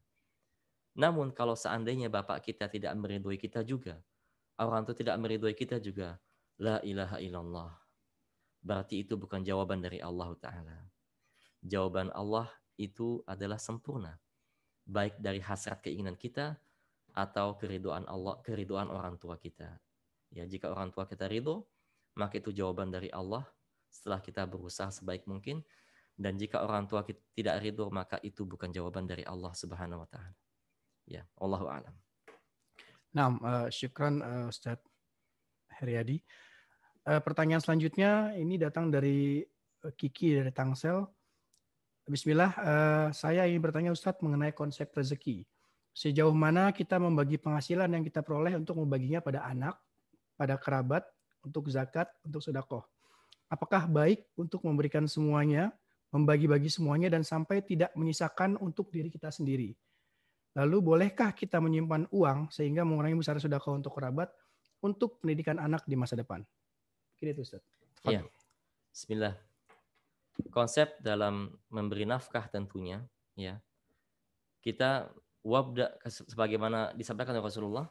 Namun kalau seandainya bapak kita tidak meridhoi kita juga, orang tua tidak meridhoi kita juga, la ilaha illallah. Berarti itu bukan jawaban dari Allah Ta'ala. Jawaban Allah itu adalah sempurna. Baik dari hasrat keinginan kita atau keriduan Allah, keriduan orang tua kita. Ya, jika orang tua kita ridho, maka itu jawaban dari Allah setelah kita berusaha sebaik mungkin. Dan jika orang tua kita tidak ridho, maka itu bukan jawaban dari Allah Subhanahu wa taala. Ya, Allahu alam. Nah, uh, syukran uh, Ustaz Heriadi. Uh, pertanyaan selanjutnya ini datang dari Kiki dari Tangsel. Bismillah, uh, saya ingin bertanya Ustadz mengenai konsep rezeki. Sejauh mana kita membagi penghasilan yang kita peroleh untuk membaginya pada anak pada kerabat, untuk zakat, untuk sedekah. Apakah baik untuk memberikan semuanya, membagi-bagi semuanya, dan sampai tidak menyisakan untuk diri kita sendiri? Lalu bolehkah kita menyimpan uang sehingga mengurangi besar sedekah untuk kerabat untuk pendidikan anak di masa depan? Mungkin itu Ustaz. Iya. Bismillah. Konsep dalam memberi nafkah tentunya ya. Kita wabda sebagaimana disabdakan oleh Rasulullah,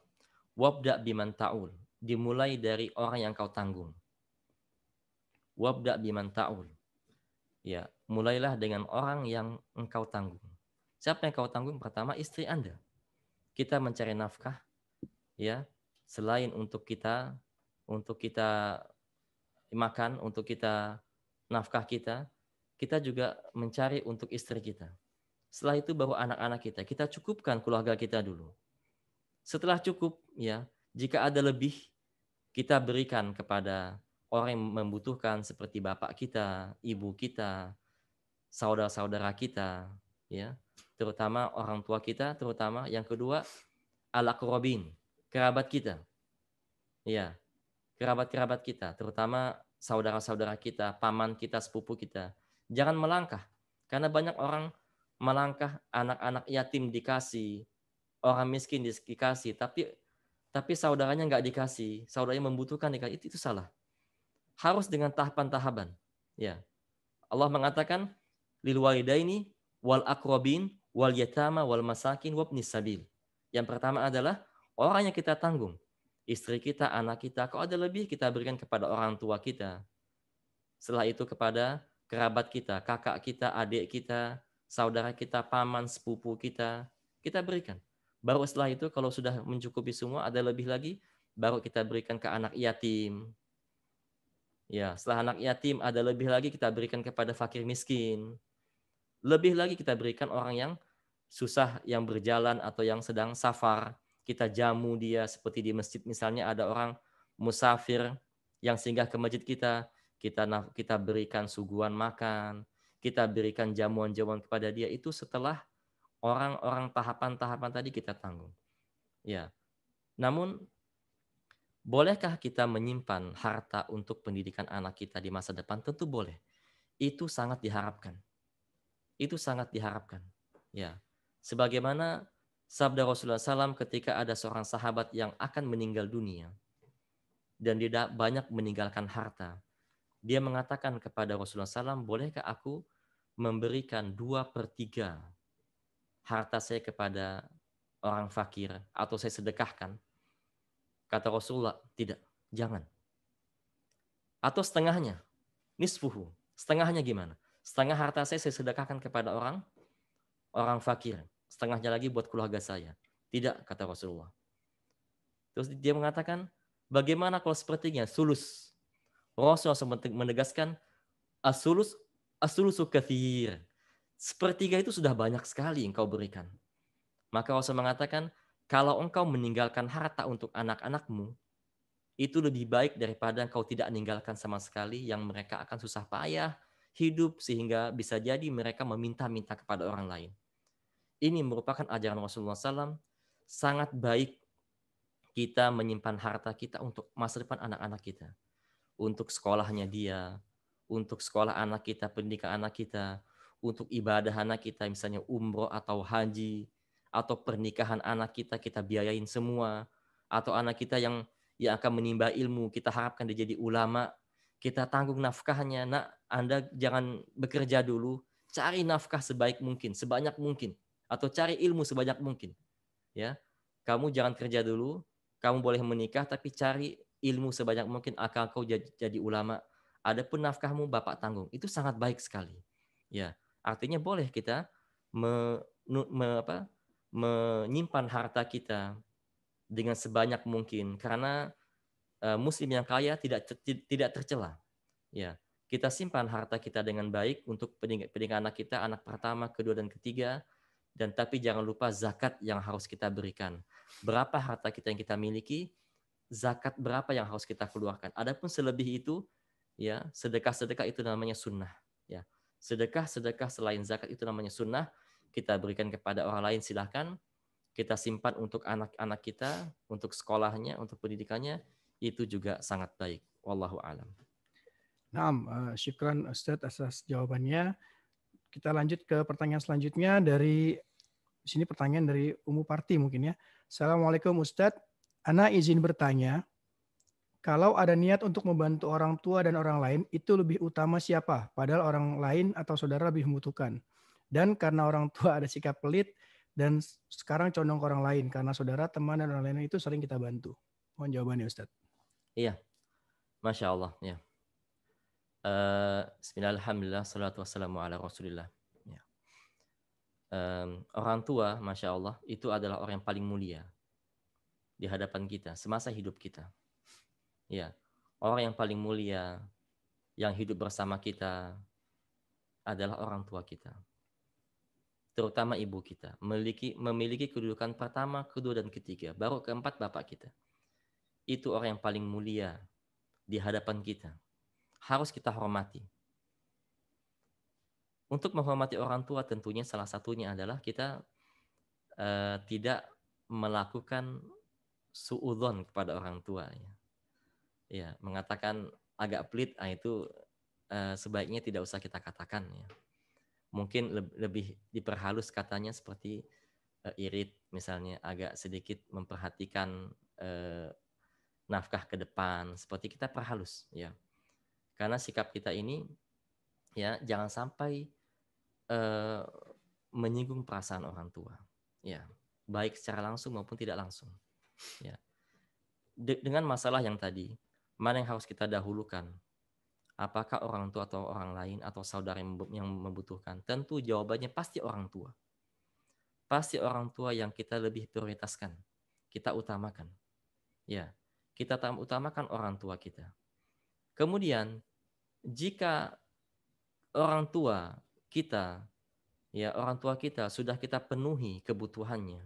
wabda biman ta'ul dimulai dari orang yang kau tanggung. Wabda biman ta'ul. Ya, mulailah dengan orang yang engkau tanggung. Siapa yang kau tanggung? Pertama istri Anda. Kita mencari nafkah ya, selain untuk kita untuk kita makan, untuk kita nafkah kita, kita juga mencari untuk istri kita. Setelah itu baru anak-anak kita. Kita cukupkan keluarga kita dulu. Setelah cukup, ya, jika ada lebih, kita berikan kepada orang yang membutuhkan seperti bapak kita, ibu kita, saudara-saudara kita, ya, terutama orang tua kita, terutama yang kedua ala korobin, kerabat kita. Ya, kerabat-kerabat kita, terutama saudara-saudara kita, paman kita, sepupu kita. Jangan melangkah, karena banyak orang melangkah anak-anak yatim dikasih, orang miskin dikasih, tapi tapi saudaranya nggak dikasih, saudaranya membutuhkan dikasih, itu, itu salah. Harus dengan tahapan-tahapan. Ya. Allah mengatakan lil walidaini wal akrobin wal yatama wal masakin wa sabil. Yang pertama adalah orang yang kita tanggung. Istri kita, anak kita, kok ada lebih kita berikan kepada orang tua kita. Setelah itu kepada kerabat kita, kakak kita, adik kita, saudara kita, paman, sepupu kita, kita berikan. Baru setelah itu kalau sudah mencukupi semua, ada lebih lagi, baru kita berikan ke anak yatim. Ya, setelah anak yatim ada lebih lagi kita berikan kepada fakir miskin. Lebih lagi kita berikan orang yang susah yang berjalan atau yang sedang safar. Kita jamu dia seperti di masjid misalnya ada orang musafir yang singgah ke masjid kita, kita kita berikan suguhan makan, kita berikan jamuan-jamuan kepada dia itu setelah orang-orang tahapan-tahapan tadi kita tanggung. Ya. Namun bolehkah kita menyimpan harta untuk pendidikan anak kita di masa depan? Tentu boleh. Itu sangat diharapkan. Itu sangat diharapkan. Ya. Sebagaimana sabda Rasulullah SAW ketika ada seorang sahabat yang akan meninggal dunia dan dia banyak meninggalkan harta. Dia mengatakan kepada Rasulullah SAW, bolehkah aku memberikan dua per tiga harta saya kepada orang fakir atau saya sedekahkan? Kata Rasulullah, tidak, jangan. Atau setengahnya, nisfuhu. Setengahnya gimana? Setengah harta saya saya sedekahkan kepada orang orang fakir. Setengahnya lagi buat keluarga saya. Tidak, kata Rasulullah. Terus dia mengatakan, bagaimana kalau sepertinya sulus? Rasulullah menegaskan, asulus asulusu kathir. Sepertiga itu sudah banyak sekali yang kau berikan. Maka Rasul mengatakan, kalau engkau meninggalkan harta untuk anak-anakmu, itu lebih baik daripada engkau tidak meninggalkan sama sekali yang mereka akan susah payah hidup sehingga bisa jadi mereka meminta-minta kepada orang lain. Ini merupakan ajaran Rasulullah SAW. Sangat baik kita menyimpan harta kita untuk masa depan anak-anak kita. Untuk sekolahnya dia, untuk sekolah anak kita, pendidikan anak kita, untuk ibadah anak kita, misalnya umroh atau haji, atau pernikahan anak kita, kita biayain semua, atau anak kita yang yang akan menimba ilmu, kita harapkan dia jadi ulama, kita tanggung nafkahnya, nak, Anda jangan bekerja dulu, cari nafkah sebaik mungkin, sebanyak mungkin, atau cari ilmu sebanyak mungkin. Ya, kamu jangan kerja dulu, kamu boleh menikah, tapi cari ilmu sebanyak mungkin, akal kau jadi, jadi ulama. Adapun nafkahmu bapak tanggung, itu sangat baik sekali. Ya, Artinya boleh kita me, me, apa, menyimpan harta kita dengan sebanyak mungkin karena uh, eh, muslim yang kaya tidak tidak tercela. Ya, kita simpan harta kita dengan baik untuk pendidikan anak kita, anak pertama, kedua dan ketiga dan tapi jangan lupa zakat yang harus kita berikan. Berapa harta kita yang kita miliki, zakat berapa yang harus kita keluarkan. Adapun selebih itu ya sedekah-sedekah itu namanya sunnah ya. Sedekah-sedekah selain zakat itu namanya sunnah. Kita berikan kepada orang lain silahkan. Kita simpan untuk anak-anak kita, untuk sekolahnya, untuk pendidikannya. Itu juga sangat baik. Wallahu alam. uh, syukran Ustaz atas jawabannya. Kita lanjut ke pertanyaan selanjutnya dari sini pertanyaan dari Umu Parti mungkin ya. Assalamualaikum Ustadz, Ana izin bertanya, kalau ada niat untuk membantu orang tua dan orang lain, itu lebih utama siapa? Padahal orang lain atau saudara lebih membutuhkan. Dan karena orang tua ada sikap pelit dan sekarang condong ke orang lain karena saudara, teman dan orang lain itu sering kita bantu. Mohon jawabannya ustadz? Iya. Masya Allah. Ya. Uh, Bismillahirrahmanirrahim. Salatu wassalamu ala rasulillah. Ya. Um, orang tua, Masya Allah, itu adalah orang yang paling mulia di hadapan kita, semasa hidup kita ya orang yang paling mulia yang hidup bersama kita adalah orang tua kita terutama ibu kita memiliki memiliki kedudukan pertama kedua dan ketiga baru keempat bapak kita itu orang yang paling mulia di hadapan kita harus kita hormati untuk menghormati orang tua tentunya salah satunya adalah kita uh, tidak melakukan suudon kepada orang tua ya ya mengatakan agak pelit ah itu uh, sebaiknya tidak usah kita katakan ya mungkin le lebih diperhalus katanya seperti uh, irit misalnya agak sedikit memperhatikan uh, nafkah ke depan seperti kita perhalus ya karena sikap kita ini ya jangan sampai uh, menyinggung perasaan orang tua ya baik secara langsung maupun tidak langsung ya De dengan masalah yang tadi Mana yang harus kita dahulukan? Apakah orang tua atau orang lain atau saudara yang membutuhkan? Tentu jawabannya pasti orang tua. Pasti orang tua yang kita lebih prioritaskan, kita utamakan. Ya, kita utamakan orang tua kita. Kemudian jika orang tua kita ya orang tua kita sudah kita penuhi kebutuhannya.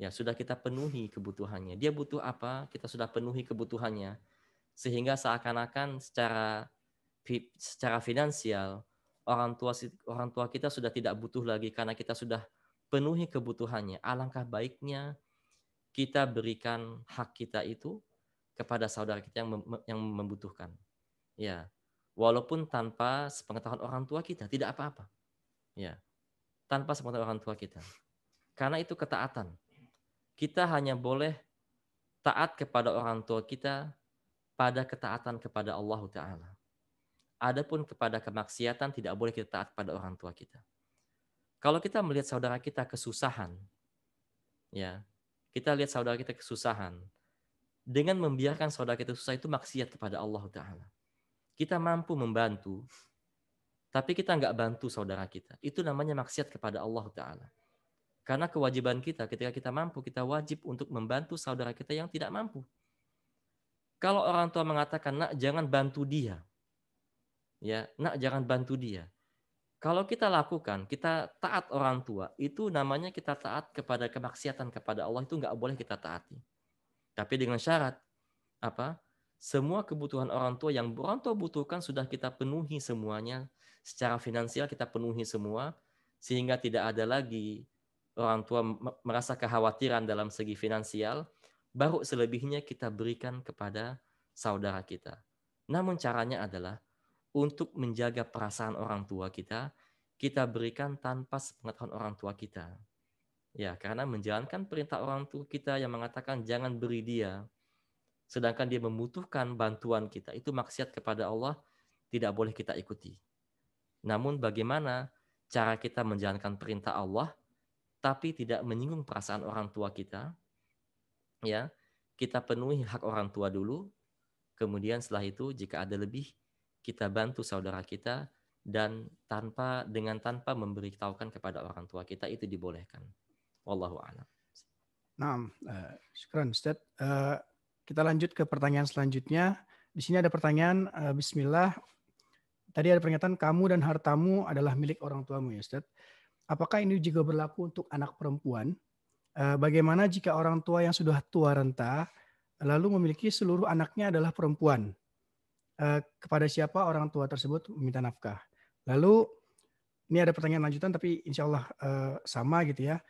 Ya, sudah kita penuhi kebutuhannya. Dia butuh apa? Kita sudah penuhi kebutuhannya sehingga seakan-akan secara secara finansial orang tua orang tua kita sudah tidak butuh lagi karena kita sudah penuhi kebutuhannya. Alangkah baiknya kita berikan hak kita itu kepada saudara kita yang mem yang membutuhkan. Ya. Walaupun tanpa sepengetahuan orang tua kita tidak apa-apa. Ya. Tanpa sepengetahuan orang tua kita. Karena itu ketaatan. Kita hanya boleh taat kepada orang tua kita pada ketaatan kepada Allah Ta'ala. Adapun kepada kemaksiatan tidak boleh kita taat pada orang tua kita. Kalau kita melihat saudara kita kesusahan, ya kita lihat saudara kita kesusahan, dengan membiarkan saudara kita susah itu maksiat kepada Allah Ta'ala. Kita mampu membantu, tapi kita nggak bantu saudara kita. Itu namanya maksiat kepada Allah Ta'ala. Karena kewajiban kita ketika kita mampu, kita wajib untuk membantu saudara kita yang tidak mampu. Kalau orang tua mengatakan, nak jangan bantu dia. Ya, nak jangan bantu dia. Kalau kita lakukan, kita taat orang tua, itu namanya kita taat kepada kemaksiatan kepada Allah itu nggak boleh kita taati. Tapi dengan syarat apa? Semua kebutuhan orang tua yang orang tua butuhkan sudah kita penuhi semuanya secara finansial kita penuhi semua sehingga tidak ada lagi orang tua merasa kekhawatiran dalam segi finansial baru selebihnya kita berikan kepada saudara kita. Namun caranya adalah untuk menjaga perasaan orang tua kita, kita berikan tanpa sepengetahuan orang tua kita. Ya, karena menjalankan perintah orang tua kita yang mengatakan jangan beri dia, sedangkan dia membutuhkan bantuan kita, itu maksiat kepada Allah, tidak boleh kita ikuti. Namun bagaimana cara kita menjalankan perintah Allah, tapi tidak menyinggung perasaan orang tua kita, ya kita penuhi hak orang tua dulu kemudian setelah itu jika ada lebih kita bantu saudara kita dan tanpa dengan tanpa memberitahukan kepada orang tua kita itu dibolehkan wallahu a'lam Nah, uh, Uh, kita lanjut ke pertanyaan selanjutnya. Di sini ada pertanyaan, uh, Bismillah. Tadi ada pernyataan kamu dan hartamu adalah milik orang tuamu ya Ustaz. Apakah ini juga berlaku untuk anak perempuan Eh, bagaimana jika orang tua yang sudah tua renta lalu memiliki seluruh anaknya adalah perempuan? Eh, kepada siapa orang tua tersebut meminta nafkah? Lalu ini ada pertanyaan lanjutan tapi insya Allah eh, sama gitu ya.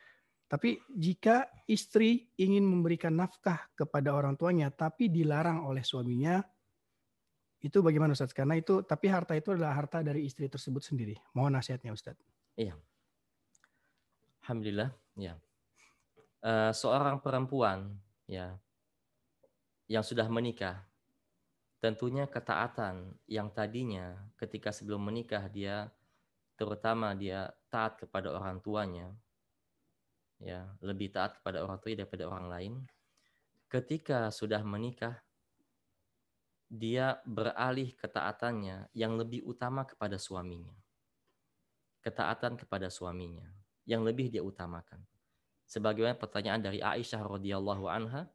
Tapi jika istri ingin memberikan nafkah kepada orang tuanya tapi dilarang oleh suaminya, itu bagaimana Ustadz? Karena itu tapi harta itu adalah harta dari istri tersebut sendiri. Mohon nasihatnya Ustadz. Iya. Alhamdulillah, ya Eh, seorang perempuan ya yang sudah menikah tentunya ketaatan yang tadinya ketika sebelum menikah dia terutama dia taat kepada orang tuanya ya lebih taat kepada orang tua daripada orang lain ketika sudah menikah dia beralih ketaatannya yang lebih utama kepada suaminya ketaatan kepada suaminya yang lebih dia utamakan sebagaimana pertanyaan dari Aisyah radhiyallahu anha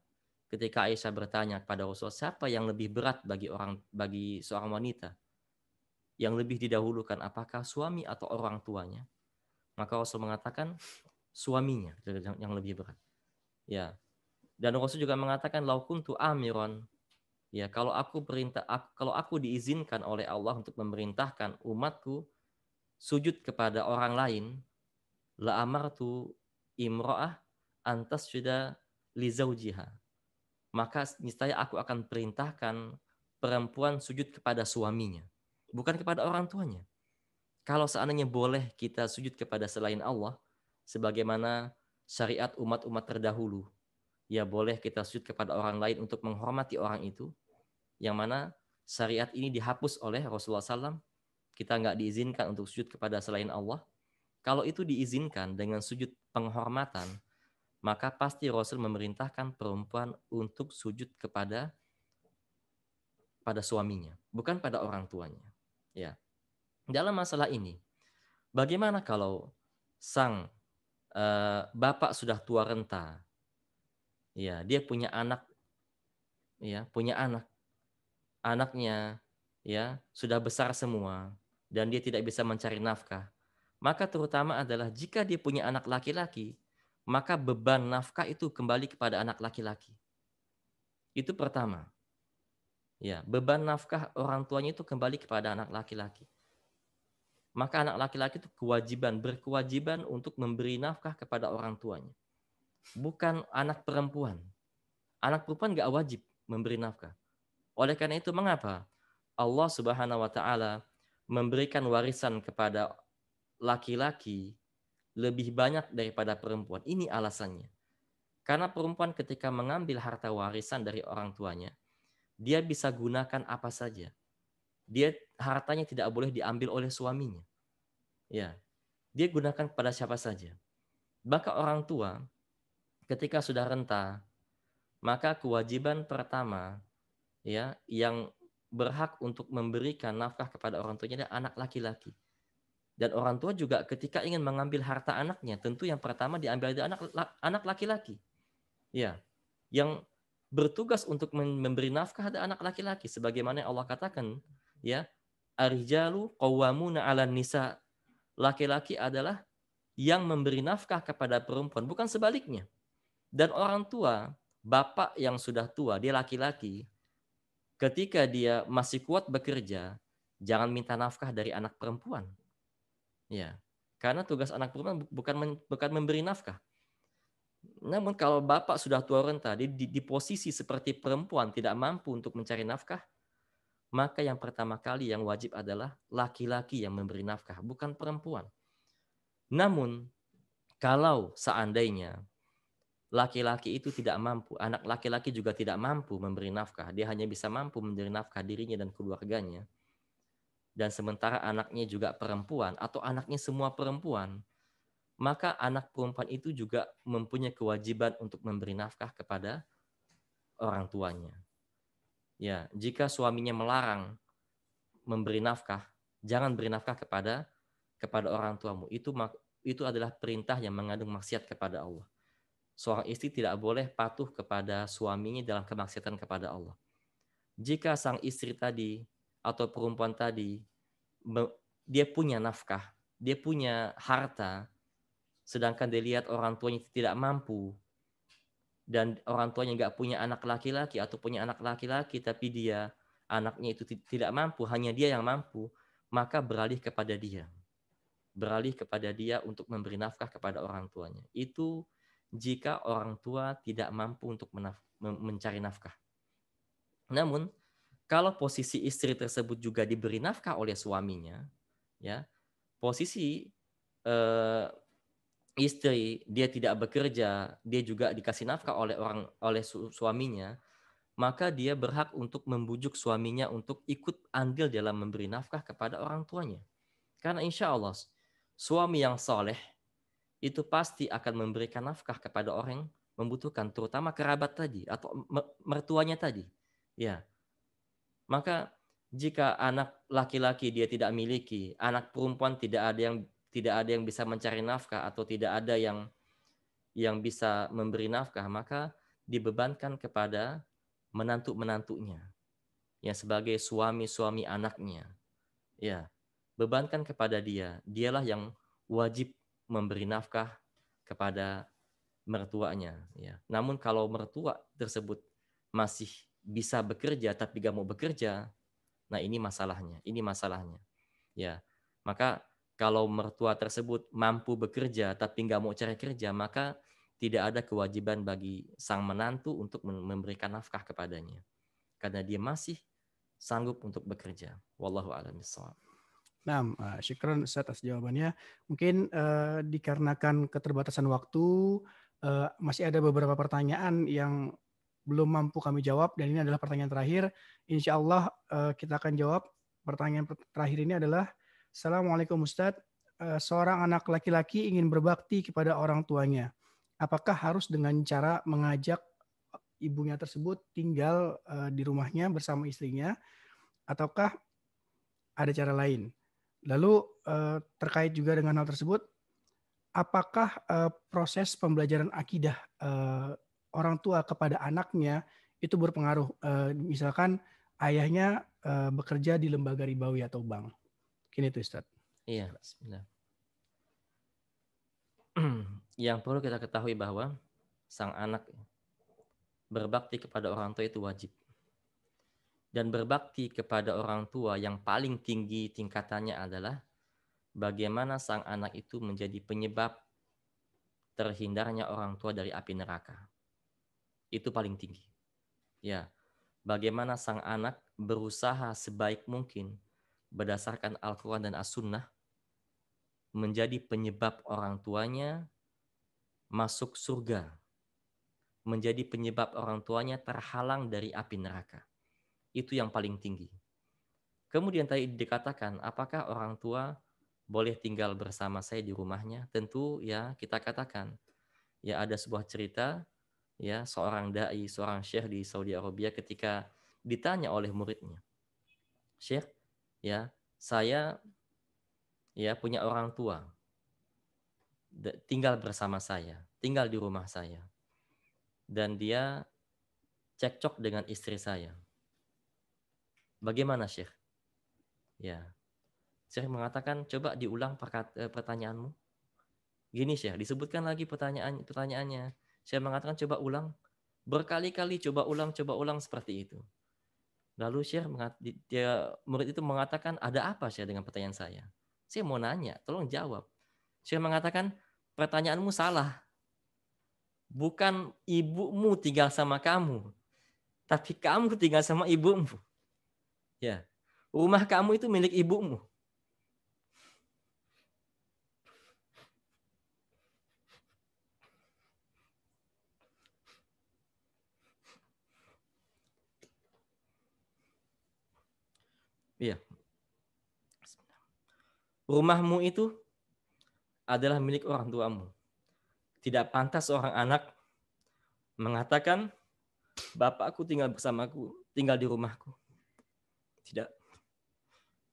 ketika Aisyah bertanya kepada Rasul siapa yang lebih berat bagi orang bagi seorang wanita yang lebih didahulukan apakah suami atau orang tuanya maka Rasul mengatakan suaminya yang lebih berat ya dan Rasul juga mengatakan laukun tu amiron ya kalau aku perintah kalau aku diizinkan oleh Allah untuk memerintahkan umatku sujud kepada orang lain la amartu imro'ah antas sudah lizaujiha. Maka niscaya aku akan perintahkan perempuan sujud kepada suaminya, bukan kepada orang tuanya. Kalau seandainya boleh kita sujud kepada selain Allah, sebagaimana syariat umat-umat terdahulu, ya boleh kita sujud kepada orang lain untuk menghormati orang itu, yang mana syariat ini dihapus oleh Rasulullah SAW, kita nggak diizinkan untuk sujud kepada selain Allah, kalau itu diizinkan dengan sujud penghormatan, maka pasti Rasul memerintahkan perempuan untuk sujud kepada pada suaminya, bukan pada orang tuanya. Ya. Dalam masalah ini, bagaimana kalau sang eh, bapak sudah tua renta? Ya, dia punya anak ya, punya anak. Anaknya ya sudah besar semua dan dia tidak bisa mencari nafkah maka terutama adalah jika dia punya anak laki-laki, maka beban nafkah itu kembali kepada anak laki-laki. Itu pertama. Ya, beban nafkah orang tuanya itu kembali kepada anak laki-laki. Maka anak laki-laki itu kewajiban, berkewajiban untuk memberi nafkah kepada orang tuanya. Bukan anak perempuan. Anak perempuan nggak wajib memberi nafkah. Oleh karena itu mengapa Allah Subhanahu wa taala memberikan warisan kepada laki-laki lebih banyak daripada perempuan. Ini alasannya. Karena perempuan ketika mengambil harta warisan dari orang tuanya, dia bisa gunakan apa saja. Dia hartanya tidak boleh diambil oleh suaminya. Ya. Dia gunakan kepada siapa saja. Bahkan orang tua ketika sudah renta, maka kewajiban pertama ya yang berhak untuk memberikan nafkah kepada orang tuanya adalah anak laki-laki. Dan orang tua juga ketika ingin mengambil harta anaknya, tentu yang pertama diambil dari anak anak laki-laki. Ya, yang bertugas untuk memberi nafkah ada anak laki-laki sebagaimana Allah katakan, ya, arijalu qawwamuna 'ala nisa. Laki-laki adalah yang memberi nafkah kepada perempuan, bukan sebaliknya. Dan orang tua, bapak yang sudah tua, dia laki-laki, ketika dia masih kuat bekerja, jangan minta nafkah dari anak perempuan Ya. Karena tugas anak perempuan bukan bukan memberi nafkah. Namun kalau bapak sudah tua renta di, di, di posisi seperti perempuan tidak mampu untuk mencari nafkah, maka yang pertama kali yang wajib adalah laki-laki yang memberi nafkah, bukan perempuan. Namun kalau seandainya laki-laki itu tidak mampu, anak laki-laki juga tidak mampu memberi nafkah, dia hanya bisa mampu memberi nafkah dirinya dan keluarganya, dan sementara anaknya juga perempuan atau anaknya semua perempuan, maka anak perempuan itu juga mempunyai kewajiban untuk memberi nafkah kepada orang tuanya. Ya, jika suaminya melarang memberi nafkah, jangan beri nafkah kepada kepada orang tuamu. Itu itu adalah perintah yang mengandung maksiat kepada Allah. Seorang istri tidak boleh patuh kepada suaminya dalam kemaksiatan kepada Allah. Jika sang istri tadi atau perempuan tadi dia punya nafkah, dia punya harta, sedangkan dia lihat orang tuanya tidak mampu dan orang tuanya nggak punya anak laki-laki atau punya anak laki-laki tapi dia anaknya itu tidak mampu, hanya dia yang mampu, maka beralih kepada dia. Beralih kepada dia untuk memberi nafkah kepada orang tuanya. Itu jika orang tua tidak mampu untuk mencari nafkah. Namun, kalau posisi istri tersebut juga diberi nafkah oleh suaminya, ya posisi eh, istri dia tidak bekerja, dia juga dikasih nafkah oleh orang oleh su suaminya, maka dia berhak untuk membujuk suaminya untuk ikut andil dalam memberi nafkah kepada orang tuanya. Karena insya Allah suami yang soleh itu pasti akan memberikan nafkah kepada orang yang membutuhkan, terutama kerabat tadi atau mertuanya tadi. Ya, maka jika anak laki-laki dia tidak miliki, anak perempuan tidak ada yang tidak ada yang bisa mencari nafkah atau tidak ada yang yang bisa memberi nafkah, maka dibebankan kepada menantu-menantunya. Ya sebagai suami-suami anaknya. Ya, bebankan kepada dia. Dialah yang wajib memberi nafkah kepada mertuanya ya. Namun kalau mertua tersebut masih bisa bekerja tapi gak mau bekerja, nah ini masalahnya, ini masalahnya. Ya, maka kalau mertua tersebut mampu bekerja tapi gak mau cari kerja, maka tidak ada kewajiban bagi sang menantu untuk memberikan nafkah kepadanya. Karena dia masih sanggup untuk bekerja. Wallahu a'lam Nah, syukron atas jawabannya. Mungkin uh, dikarenakan keterbatasan waktu, uh, masih ada beberapa pertanyaan yang belum mampu kami jawab dan ini adalah pertanyaan terakhir. Insya Allah uh, kita akan jawab pertanyaan terakhir ini adalah Assalamualaikum Ustadz, uh, seorang anak laki-laki ingin berbakti kepada orang tuanya. Apakah harus dengan cara mengajak ibunya tersebut tinggal uh, di rumahnya bersama istrinya ataukah ada cara lain? Lalu uh, terkait juga dengan hal tersebut, apakah uh, proses pembelajaran akidah uh, orang tua kepada anaknya itu berpengaruh. Uh, misalkan ayahnya uh, bekerja di lembaga ribawi atau bank. Kini itu Ustaz. Iya, bismillah. Yang perlu kita ketahui bahwa sang anak berbakti kepada orang tua itu wajib. Dan berbakti kepada orang tua yang paling tinggi tingkatannya adalah bagaimana sang anak itu menjadi penyebab terhindarnya orang tua dari api neraka itu paling tinggi. Ya, bagaimana sang anak berusaha sebaik mungkin berdasarkan Al-Quran dan As-Sunnah menjadi penyebab orang tuanya masuk surga, menjadi penyebab orang tuanya terhalang dari api neraka. Itu yang paling tinggi. Kemudian tadi dikatakan, apakah orang tua boleh tinggal bersama saya di rumahnya? Tentu ya kita katakan, ya ada sebuah cerita ya seorang dai, seorang syekh di Saudi Arabia ketika ditanya oleh muridnya, "Syekh, ya, saya ya punya orang tua tinggal bersama saya, tinggal di rumah saya. Dan dia cekcok dengan istri saya. Bagaimana, Syekh? Ya. Syekh mengatakan, "Coba diulang eh, pertanyaanmu." Gini, Syekh, disebutkan lagi pertanyaan pertanyaannya. Saya mengatakan coba ulang, berkali-kali coba ulang, coba ulang seperti itu. Lalu Syekh dia murid itu mengatakan, "Ada apa saya dengan pertanyaan saya?" Saya mau nanya, tolong jawab. saya mengatakan, "Pertanyaanmu salah. Bukan ibumu tinggal sama kamu, tapi kamu tinggal sama ibumu." Ya. Rumah kamu itu milik ibumu. Iya. Rumahmu itu adalah milik orang tuamu. Tidak pantas seorang anak mengatakan, "Bapakku tinggal bersamaku, tinggal di rumahku." Tidak.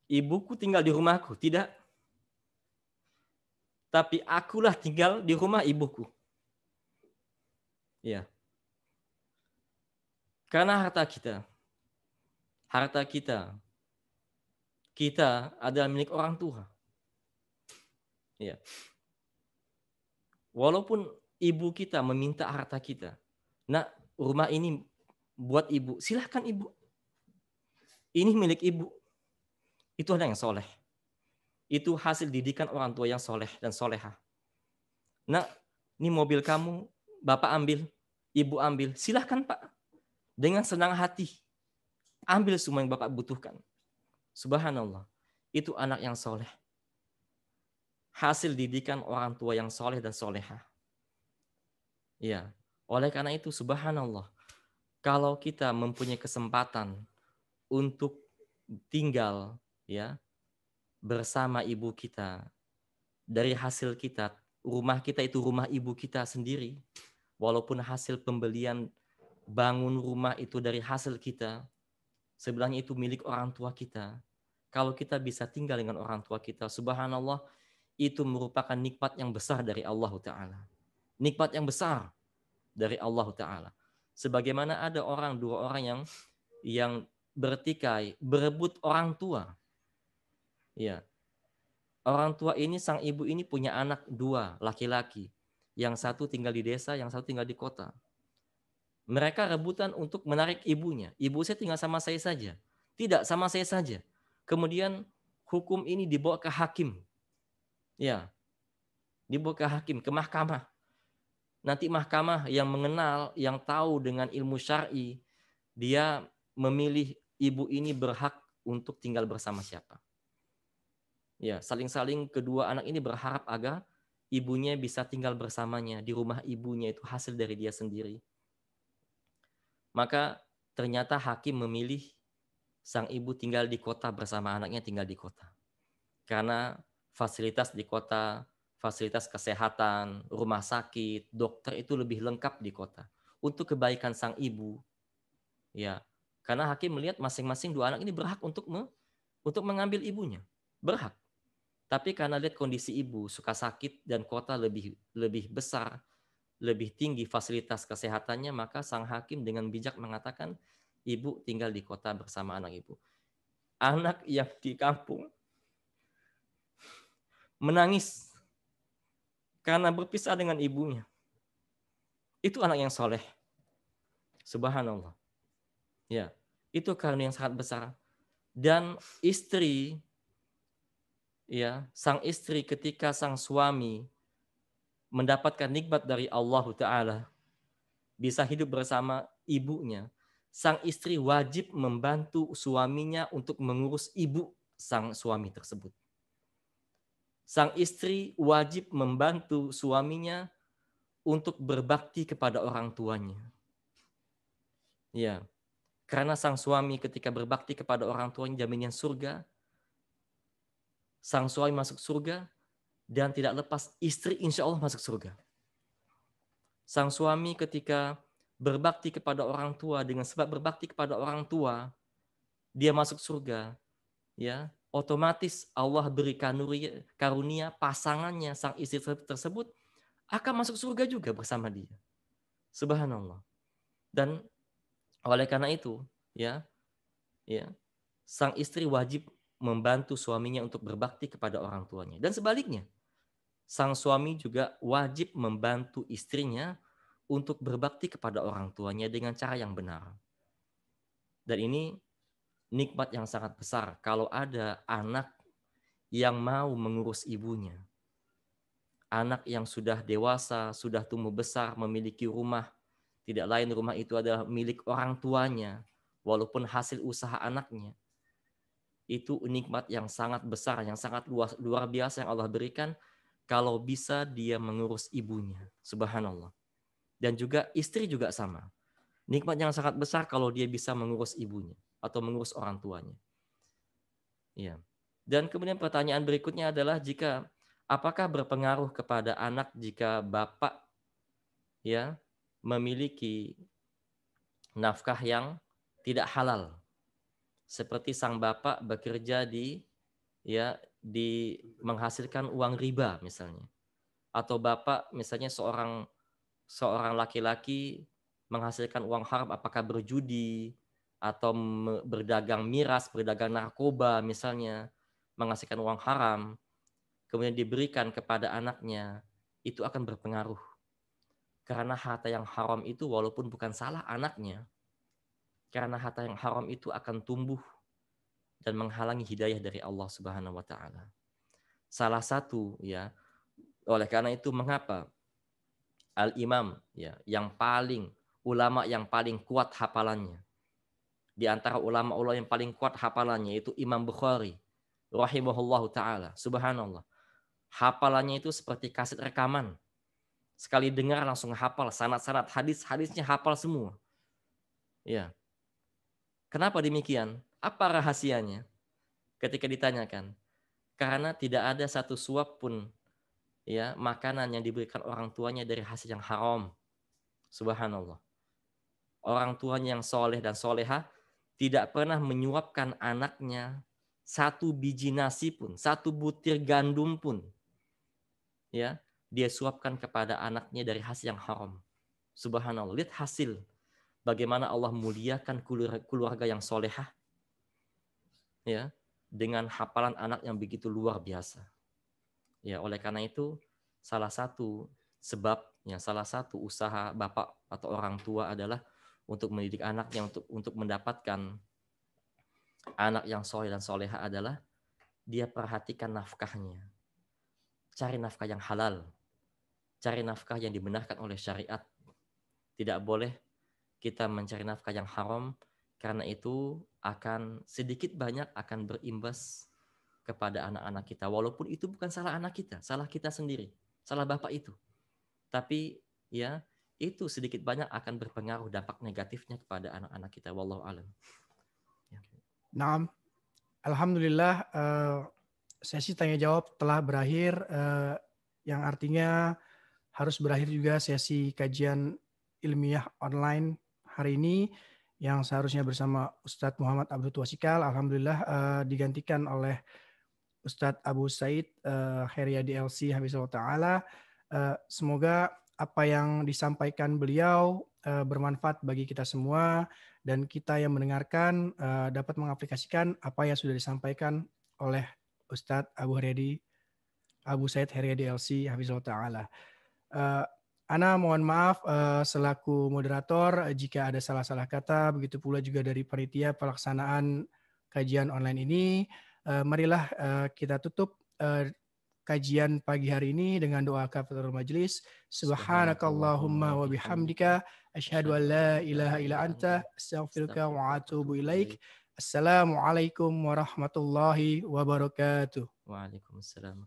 Ibuku tinggal di rumahku, tidak. Tapi akulah tinggal di rumah ibuku. Iya. Karena harta kita, harta kita, kita adalah milik orang tua. Ya. Walaupun ibu kita meminta harta kita, nak rumah ini buat ibu, silahkan ibu. Ini milik ibu. Itu ada yang soleh. Itu hasil didikan orang tua yang soleh dan soleha. Nak, ini mobil kamu, bapak ambil, ibu ambil, silahkan pak. Dengan senang hati, ambil semua yang bapak butuhkan Subhanallah, itu anak yang soleh. Hasil didikan orang tua yang soleh dan soleha. Ya, oleh karena itu subhanallah, kalau kita mempunyai kesempatan untuk tinggal ya bersama ibu kita dari hasil kita rumah kita itu rumah ibu kita sendiri walaupun hasil pembelian bangun rumah itu dari hasil kita sebenarnya itu milik orang tua kita. Kalau kita bisa tinggal dengan orang tua kita, subhanallah, itu merupakan nikmat yang besar dari Allah Ta'ala. Nikmat yang besar dari Allah Ta'ala. Sebagaimana ada orang, dua orang yang yang bertikai, berebut orang tua. Ya. Orang tua ini, sang ibu ini punya anak dua, laki-laki. Yang satu tinggal di desa, yang satu tinggal di kota. Mereka rebutan untuk menarik ibunya. Ibu saya tinggal sama saya saja. Tidak, sama saya saja. Kemudian hukum ini dibawa ke hakim. Ya, dibawa ke hakim, ke mahkamah. Nanti mahkamah yang mengenal, yang tahu dengan ilmu syari, dia memilih ibu ini berhak untuk tinggal bersama siapa. Ya, saling-saling kedua anak ini berharap agar ibunya bisa tinggal bersamanya di rumah ibunya itu hasil dari dia sendiri maka ternyata hakim memilih sang ibu tinggal di kota bersama anaknya tinggal di kota. Karena fasilitas di kota, fasilitas kesehatan, rumah sakit, dokter itu lebih lengkap di kota. Untuk kebaikan sang ibu, ya karena hakim melihat masing-masing dua anak ini berhak untuk me, untuk mengambil ibunya, berhak. Tapi karena lihat kondisi ibu suka sakit dan kota lebih lebih besar, lebih tinggi fasilitas kesehatannya, maka sang hakim dengan bijak mengatakan ibu tinggal di kota bersama anak ibu. Anak yang di kampung menangis karena berpisah dengan ibunya. Itu anak yang soleh. Subhanallah. Ya, itu karunia yang sangat besar. Dan istri, ya, sang istri ketika sang suami mendapatkan nikmat dari Allah Ta'ala, bisa hidup bersama ibunya, sang istri wajib membantu suaminya untuk mengurus ibu sang suami tersebut. Sang istri wajib membantu suaminya untuk berbakti kepada orang tuanya. Ya, karena sang suami ketika berbakti kepada orang tuanya jaminan surga, sang suami masuk surga, dan tidak lepas istri insya Allah masuk surga. Sang suami ketika berbakti kepada orang tua dengan sebab berbakti kepada orang tua dia masuk surga ya otomatis Allah berikan karunia pasangannya sang istri tersebut akan masuk surga juga bersama dia subhanallah dan oleh karena itu ya ya sang istri wajib membantu suaminya untuk berbakti kepada orang tuanya dan sebaliknya sang suami juga wajib membantu istrinya untuk berbakti kepada orang tuanya dengan cara yang benar. Dan ini nikmat yang sangat besar kalau ada anak yang mau mengurus ibunya. Anak yang sudah dewasa, sudah tumbuh besar, memiliki rumah. Tidak lain rumah itu adalah milik orang tuanya, walaupun hasil usaha anaknya. Itu nikmat yang sangat besar, yang sangat luas, luar biasa yang Allah berikan kalau bisa dia mengurus ibunya. Subhanallah. Dan juga istri juga sama. Nikmat yang sangat besar kalau dia bisa mengurus ibunya atau mengurus orang tuanya. Iya. Dan kemudian pertanyaan berikutnya adalah jika apakah berpengaruh kepada anak jika bapak ya memiliki nafkah yang tidak halal seperti sang bapak bekerja di ya di menghasilkan uang riba misalnya atau bapak misalnya seorang seorang laki-laki menghasilkan uang haram apakah berjudi atau berdagang miras berdagang narkoba misalnya menghasilkan uang haram kemudian diberikan kepada anaknya itu akan berpengaruh karena harta yang haram itu walaupun bukan salah anaknya karena harta yang haram itu akan tumbuh dan menghalangi hidayah dari Allah Subhanahu wa taala. Salah satu ya. Oleh karena itu mengapa Al-Imam ya yang paling ulama yang paling kuat hafalannya di antara ulama-ulama yang paling kuat hafalannya itu Imam Bukhari rahimahullahu taala. Subhanallah. Hafalannya itu seperti kaset rekaman. Sekali dengar langsung hafal sanat-sanat hadis-hadisnya hafal semua. Ya. Kenapa demikian? Apa rahasianya? Ketika ditanyakan, karena tidak ada satu suap pun ya makanan yang diberikan orang tuanya dari hasil yang haram. Subhanallah. Orang tuanya yang soleh dan soleha tidak pernah menyuapkan anaknya satu biji nasi pun, satu butir gandum pun. Ya, dia suapkan kepada anaknya dari hasil yang haram. Subhanallah. Lihat hasil bagaimana Allah muliakan keluarga yang solehah ya dengan hafalan anak yang begitu luar biasa. Ya, oleh karena itu salah satu sebab yang salah satu usaha bapak atau orang tua adalah untuk mendidik anaknya untuk untuk mendapatkan anak yang soleh dan soleha adalah dia perhatikan nafkahnya. Cari nafkah yang halal. Cari nafkah yang dibenarkan oleh syariat. Tidak boleh kita mencari nafkah yang haram karena itu akan sedikit banyak akan berimbas kepada anak-anak kita. Walaupun itu bukan salah anak kita, salah kita sendiri, salah bapak itu. Tapi ya itu sedikit banyak akan berpengaruh dampak negatifnya kepada anak-anak kita. Wallahu alam. Ya. Nah, alhamdulillah eh, sesi tanya jawab telah berakhir, eh, yang artinya harus berakhir juga sesi kajian ilmiah online hari ini yang seharusnya bersama Ustadz Muhammad Abdul Tuasikal, alhamdulillah uh, digantikan oleh Ustadz Abu Said uh, Heriadi LC Habibullah Taala. Uh, semoga apa yang disampaikan beliau uh, bermanfaat bagi kita semua dan kita yang mendengarkan uh, dapat mengaplikasikan apa yang sudah disampaikan oleh Ustadz Abu Heriadi Abu Said Heriadi LC Habibullah Taala. Uh, Ana mohon maaf uh, selaku moderator eh, jika ada salah-salah kata, begitu pula juga dari panitia pelaksanaan kajian online ini. Uh, marilah uh, kita tutup uh, kajian pagi hari ini dengan doa kafatul majelis. Subhanakallahumma wa bihamdika asyhadu an la ilaha illa anta astaghfiruka wa atubu ilaik. Assalamualaikum warahmatullahi wabarakatuh. Waalaikumsalam.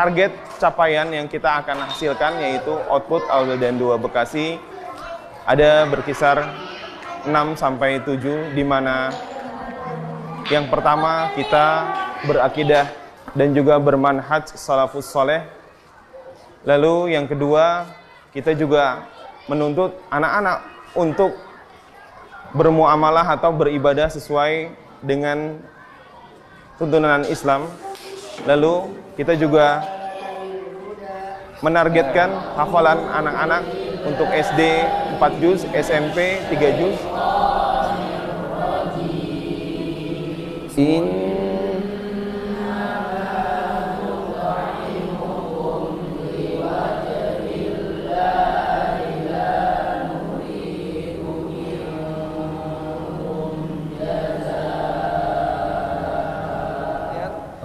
target capaian yang kita akan hasilkan yaitu output Aldo dan 2 Bekasi ada berkisar 6 sampai 7 di mana yang pertama kita berakidah dan juga bermanhaj salafus soleh. Lalu yang kedua kita juga menuntut anak-anak untuk bermuamalah atau beribadah sesuai dengan tuntunan Islam. Lalu kita juga menargetkan hafalan anak-anak untuk SD 4 juz, SMP 3 juz. Ini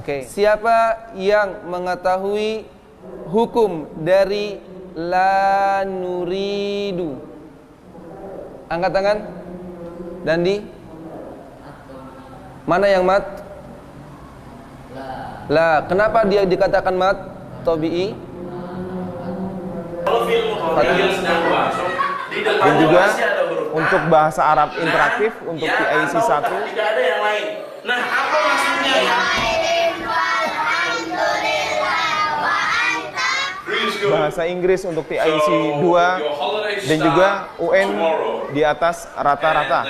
Okay. Siapa yang mengetahui hukum dari la nuridu? Angkat tangan. Dandi. Mana yang mat? La. Kenapa dia dikatakan mat? Tobi'i. Dan juga untuk bahasa Arab nah, interaktif untuk PIC ya, 1 tidak ada yang lain. Nah, apa maksudnya ya? bahasa Inggris untuk TIC 2 dan juga UN di atas rata-rata.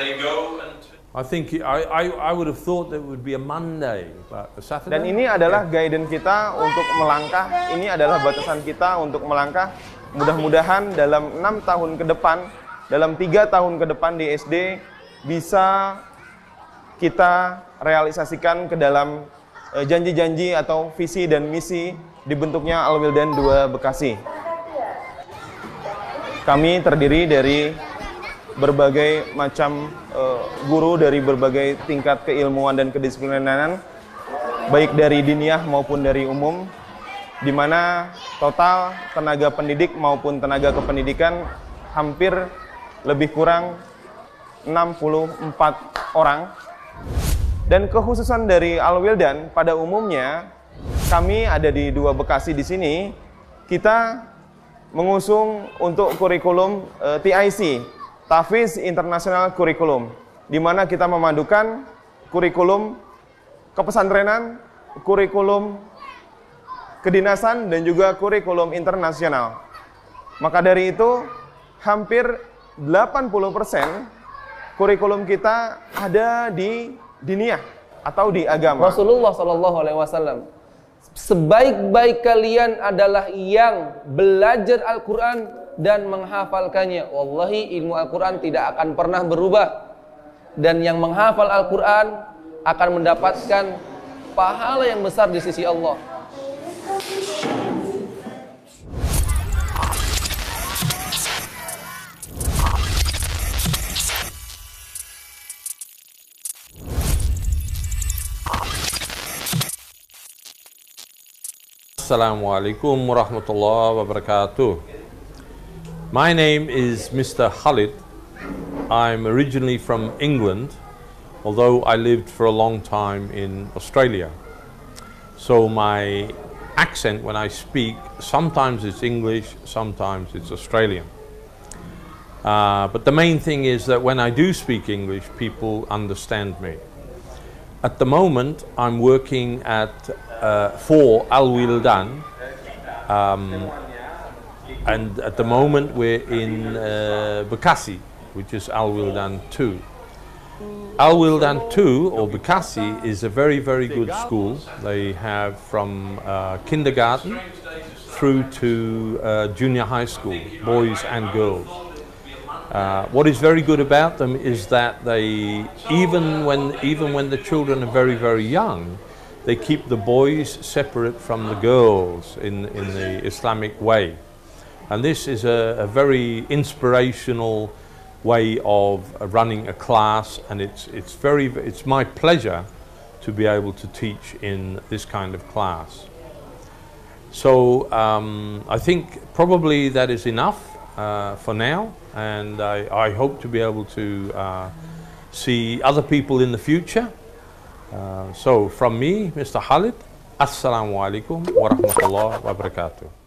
Dan ini adalah guidance kita untuk melangkah. Ini adalah batasan kita untuk melangkah. Mudah-mudahan dalam enam tahun ke depan, dalam tiga tahun ke depan di SD bisa kita realisasikan ke dalam eh, janji-janji atau visi dan misi dibentuknya Alwildan 2 Bekasi. Kami terdiri dari berbagai macam uh, guru dari berbagai tingkat keilmuan dan kedisiplinan baik dari diniah maupun dari umum di mana total tenaga pendidik maupun tenaga kependidikan hampir lebih kurang 64 orang dan kekhususan dari Alwildan pada umumnya kami ada di dua Bekasi di sini, kita mengusung untuk kurikulum e, eh, TIC, Tafis International Curriculum, di mana kita memadukan kurikulum kepesantrenan, kurikulum kedinasan, dan juga kurikulum internasional. Maka dari itu, hampir 80% kurikulum kita ada di dunia atau di agama. Rasulullah Shallallahu Wasallam sebaik-baik kalian adalah yang belajar Al-Quran dan menghafalkannya. Wallahi ilmu Al-Quran tidak akan pernah berubah. Dan yang menghafal Al-Quran akan mendapatkan pahala yang besar di sisi Allah. Assalamualaikum alaikum wabarakatuh. My name is Mr. Khalid. I'm originally from England, although I lived for a long time in Australia. So my accent when I speak, sometimes it's English, sometimes it's Australian. Uh, but the main thing is that when I do speak English, people understand me. At the moment, I'm working at uh, for Al Wildan. Um, and at the moment we're in uh, Bekasi, which is Al Wildan 2. Al Wildan 2, or Bekasi, is a very, very good school. They have from uh, kindergarten through to uh, junior high school, boys and girls. Uh, what is very good about them is that they, even when, even when the children are very, very young, they keep the boys separate from the girls in, in the Islamic way. And this is a, a very inspirational way of running a class, and it's, it's, very, it's my pleasure to be able to teach in this kind of class. So um, I think probably that is enough uh, for now, and I, I, hope to be able to uh, see other people in the future. Uh, so from me, Mr. Khalid, Assalamu alaikum wa rahmatullah wa barakatuh.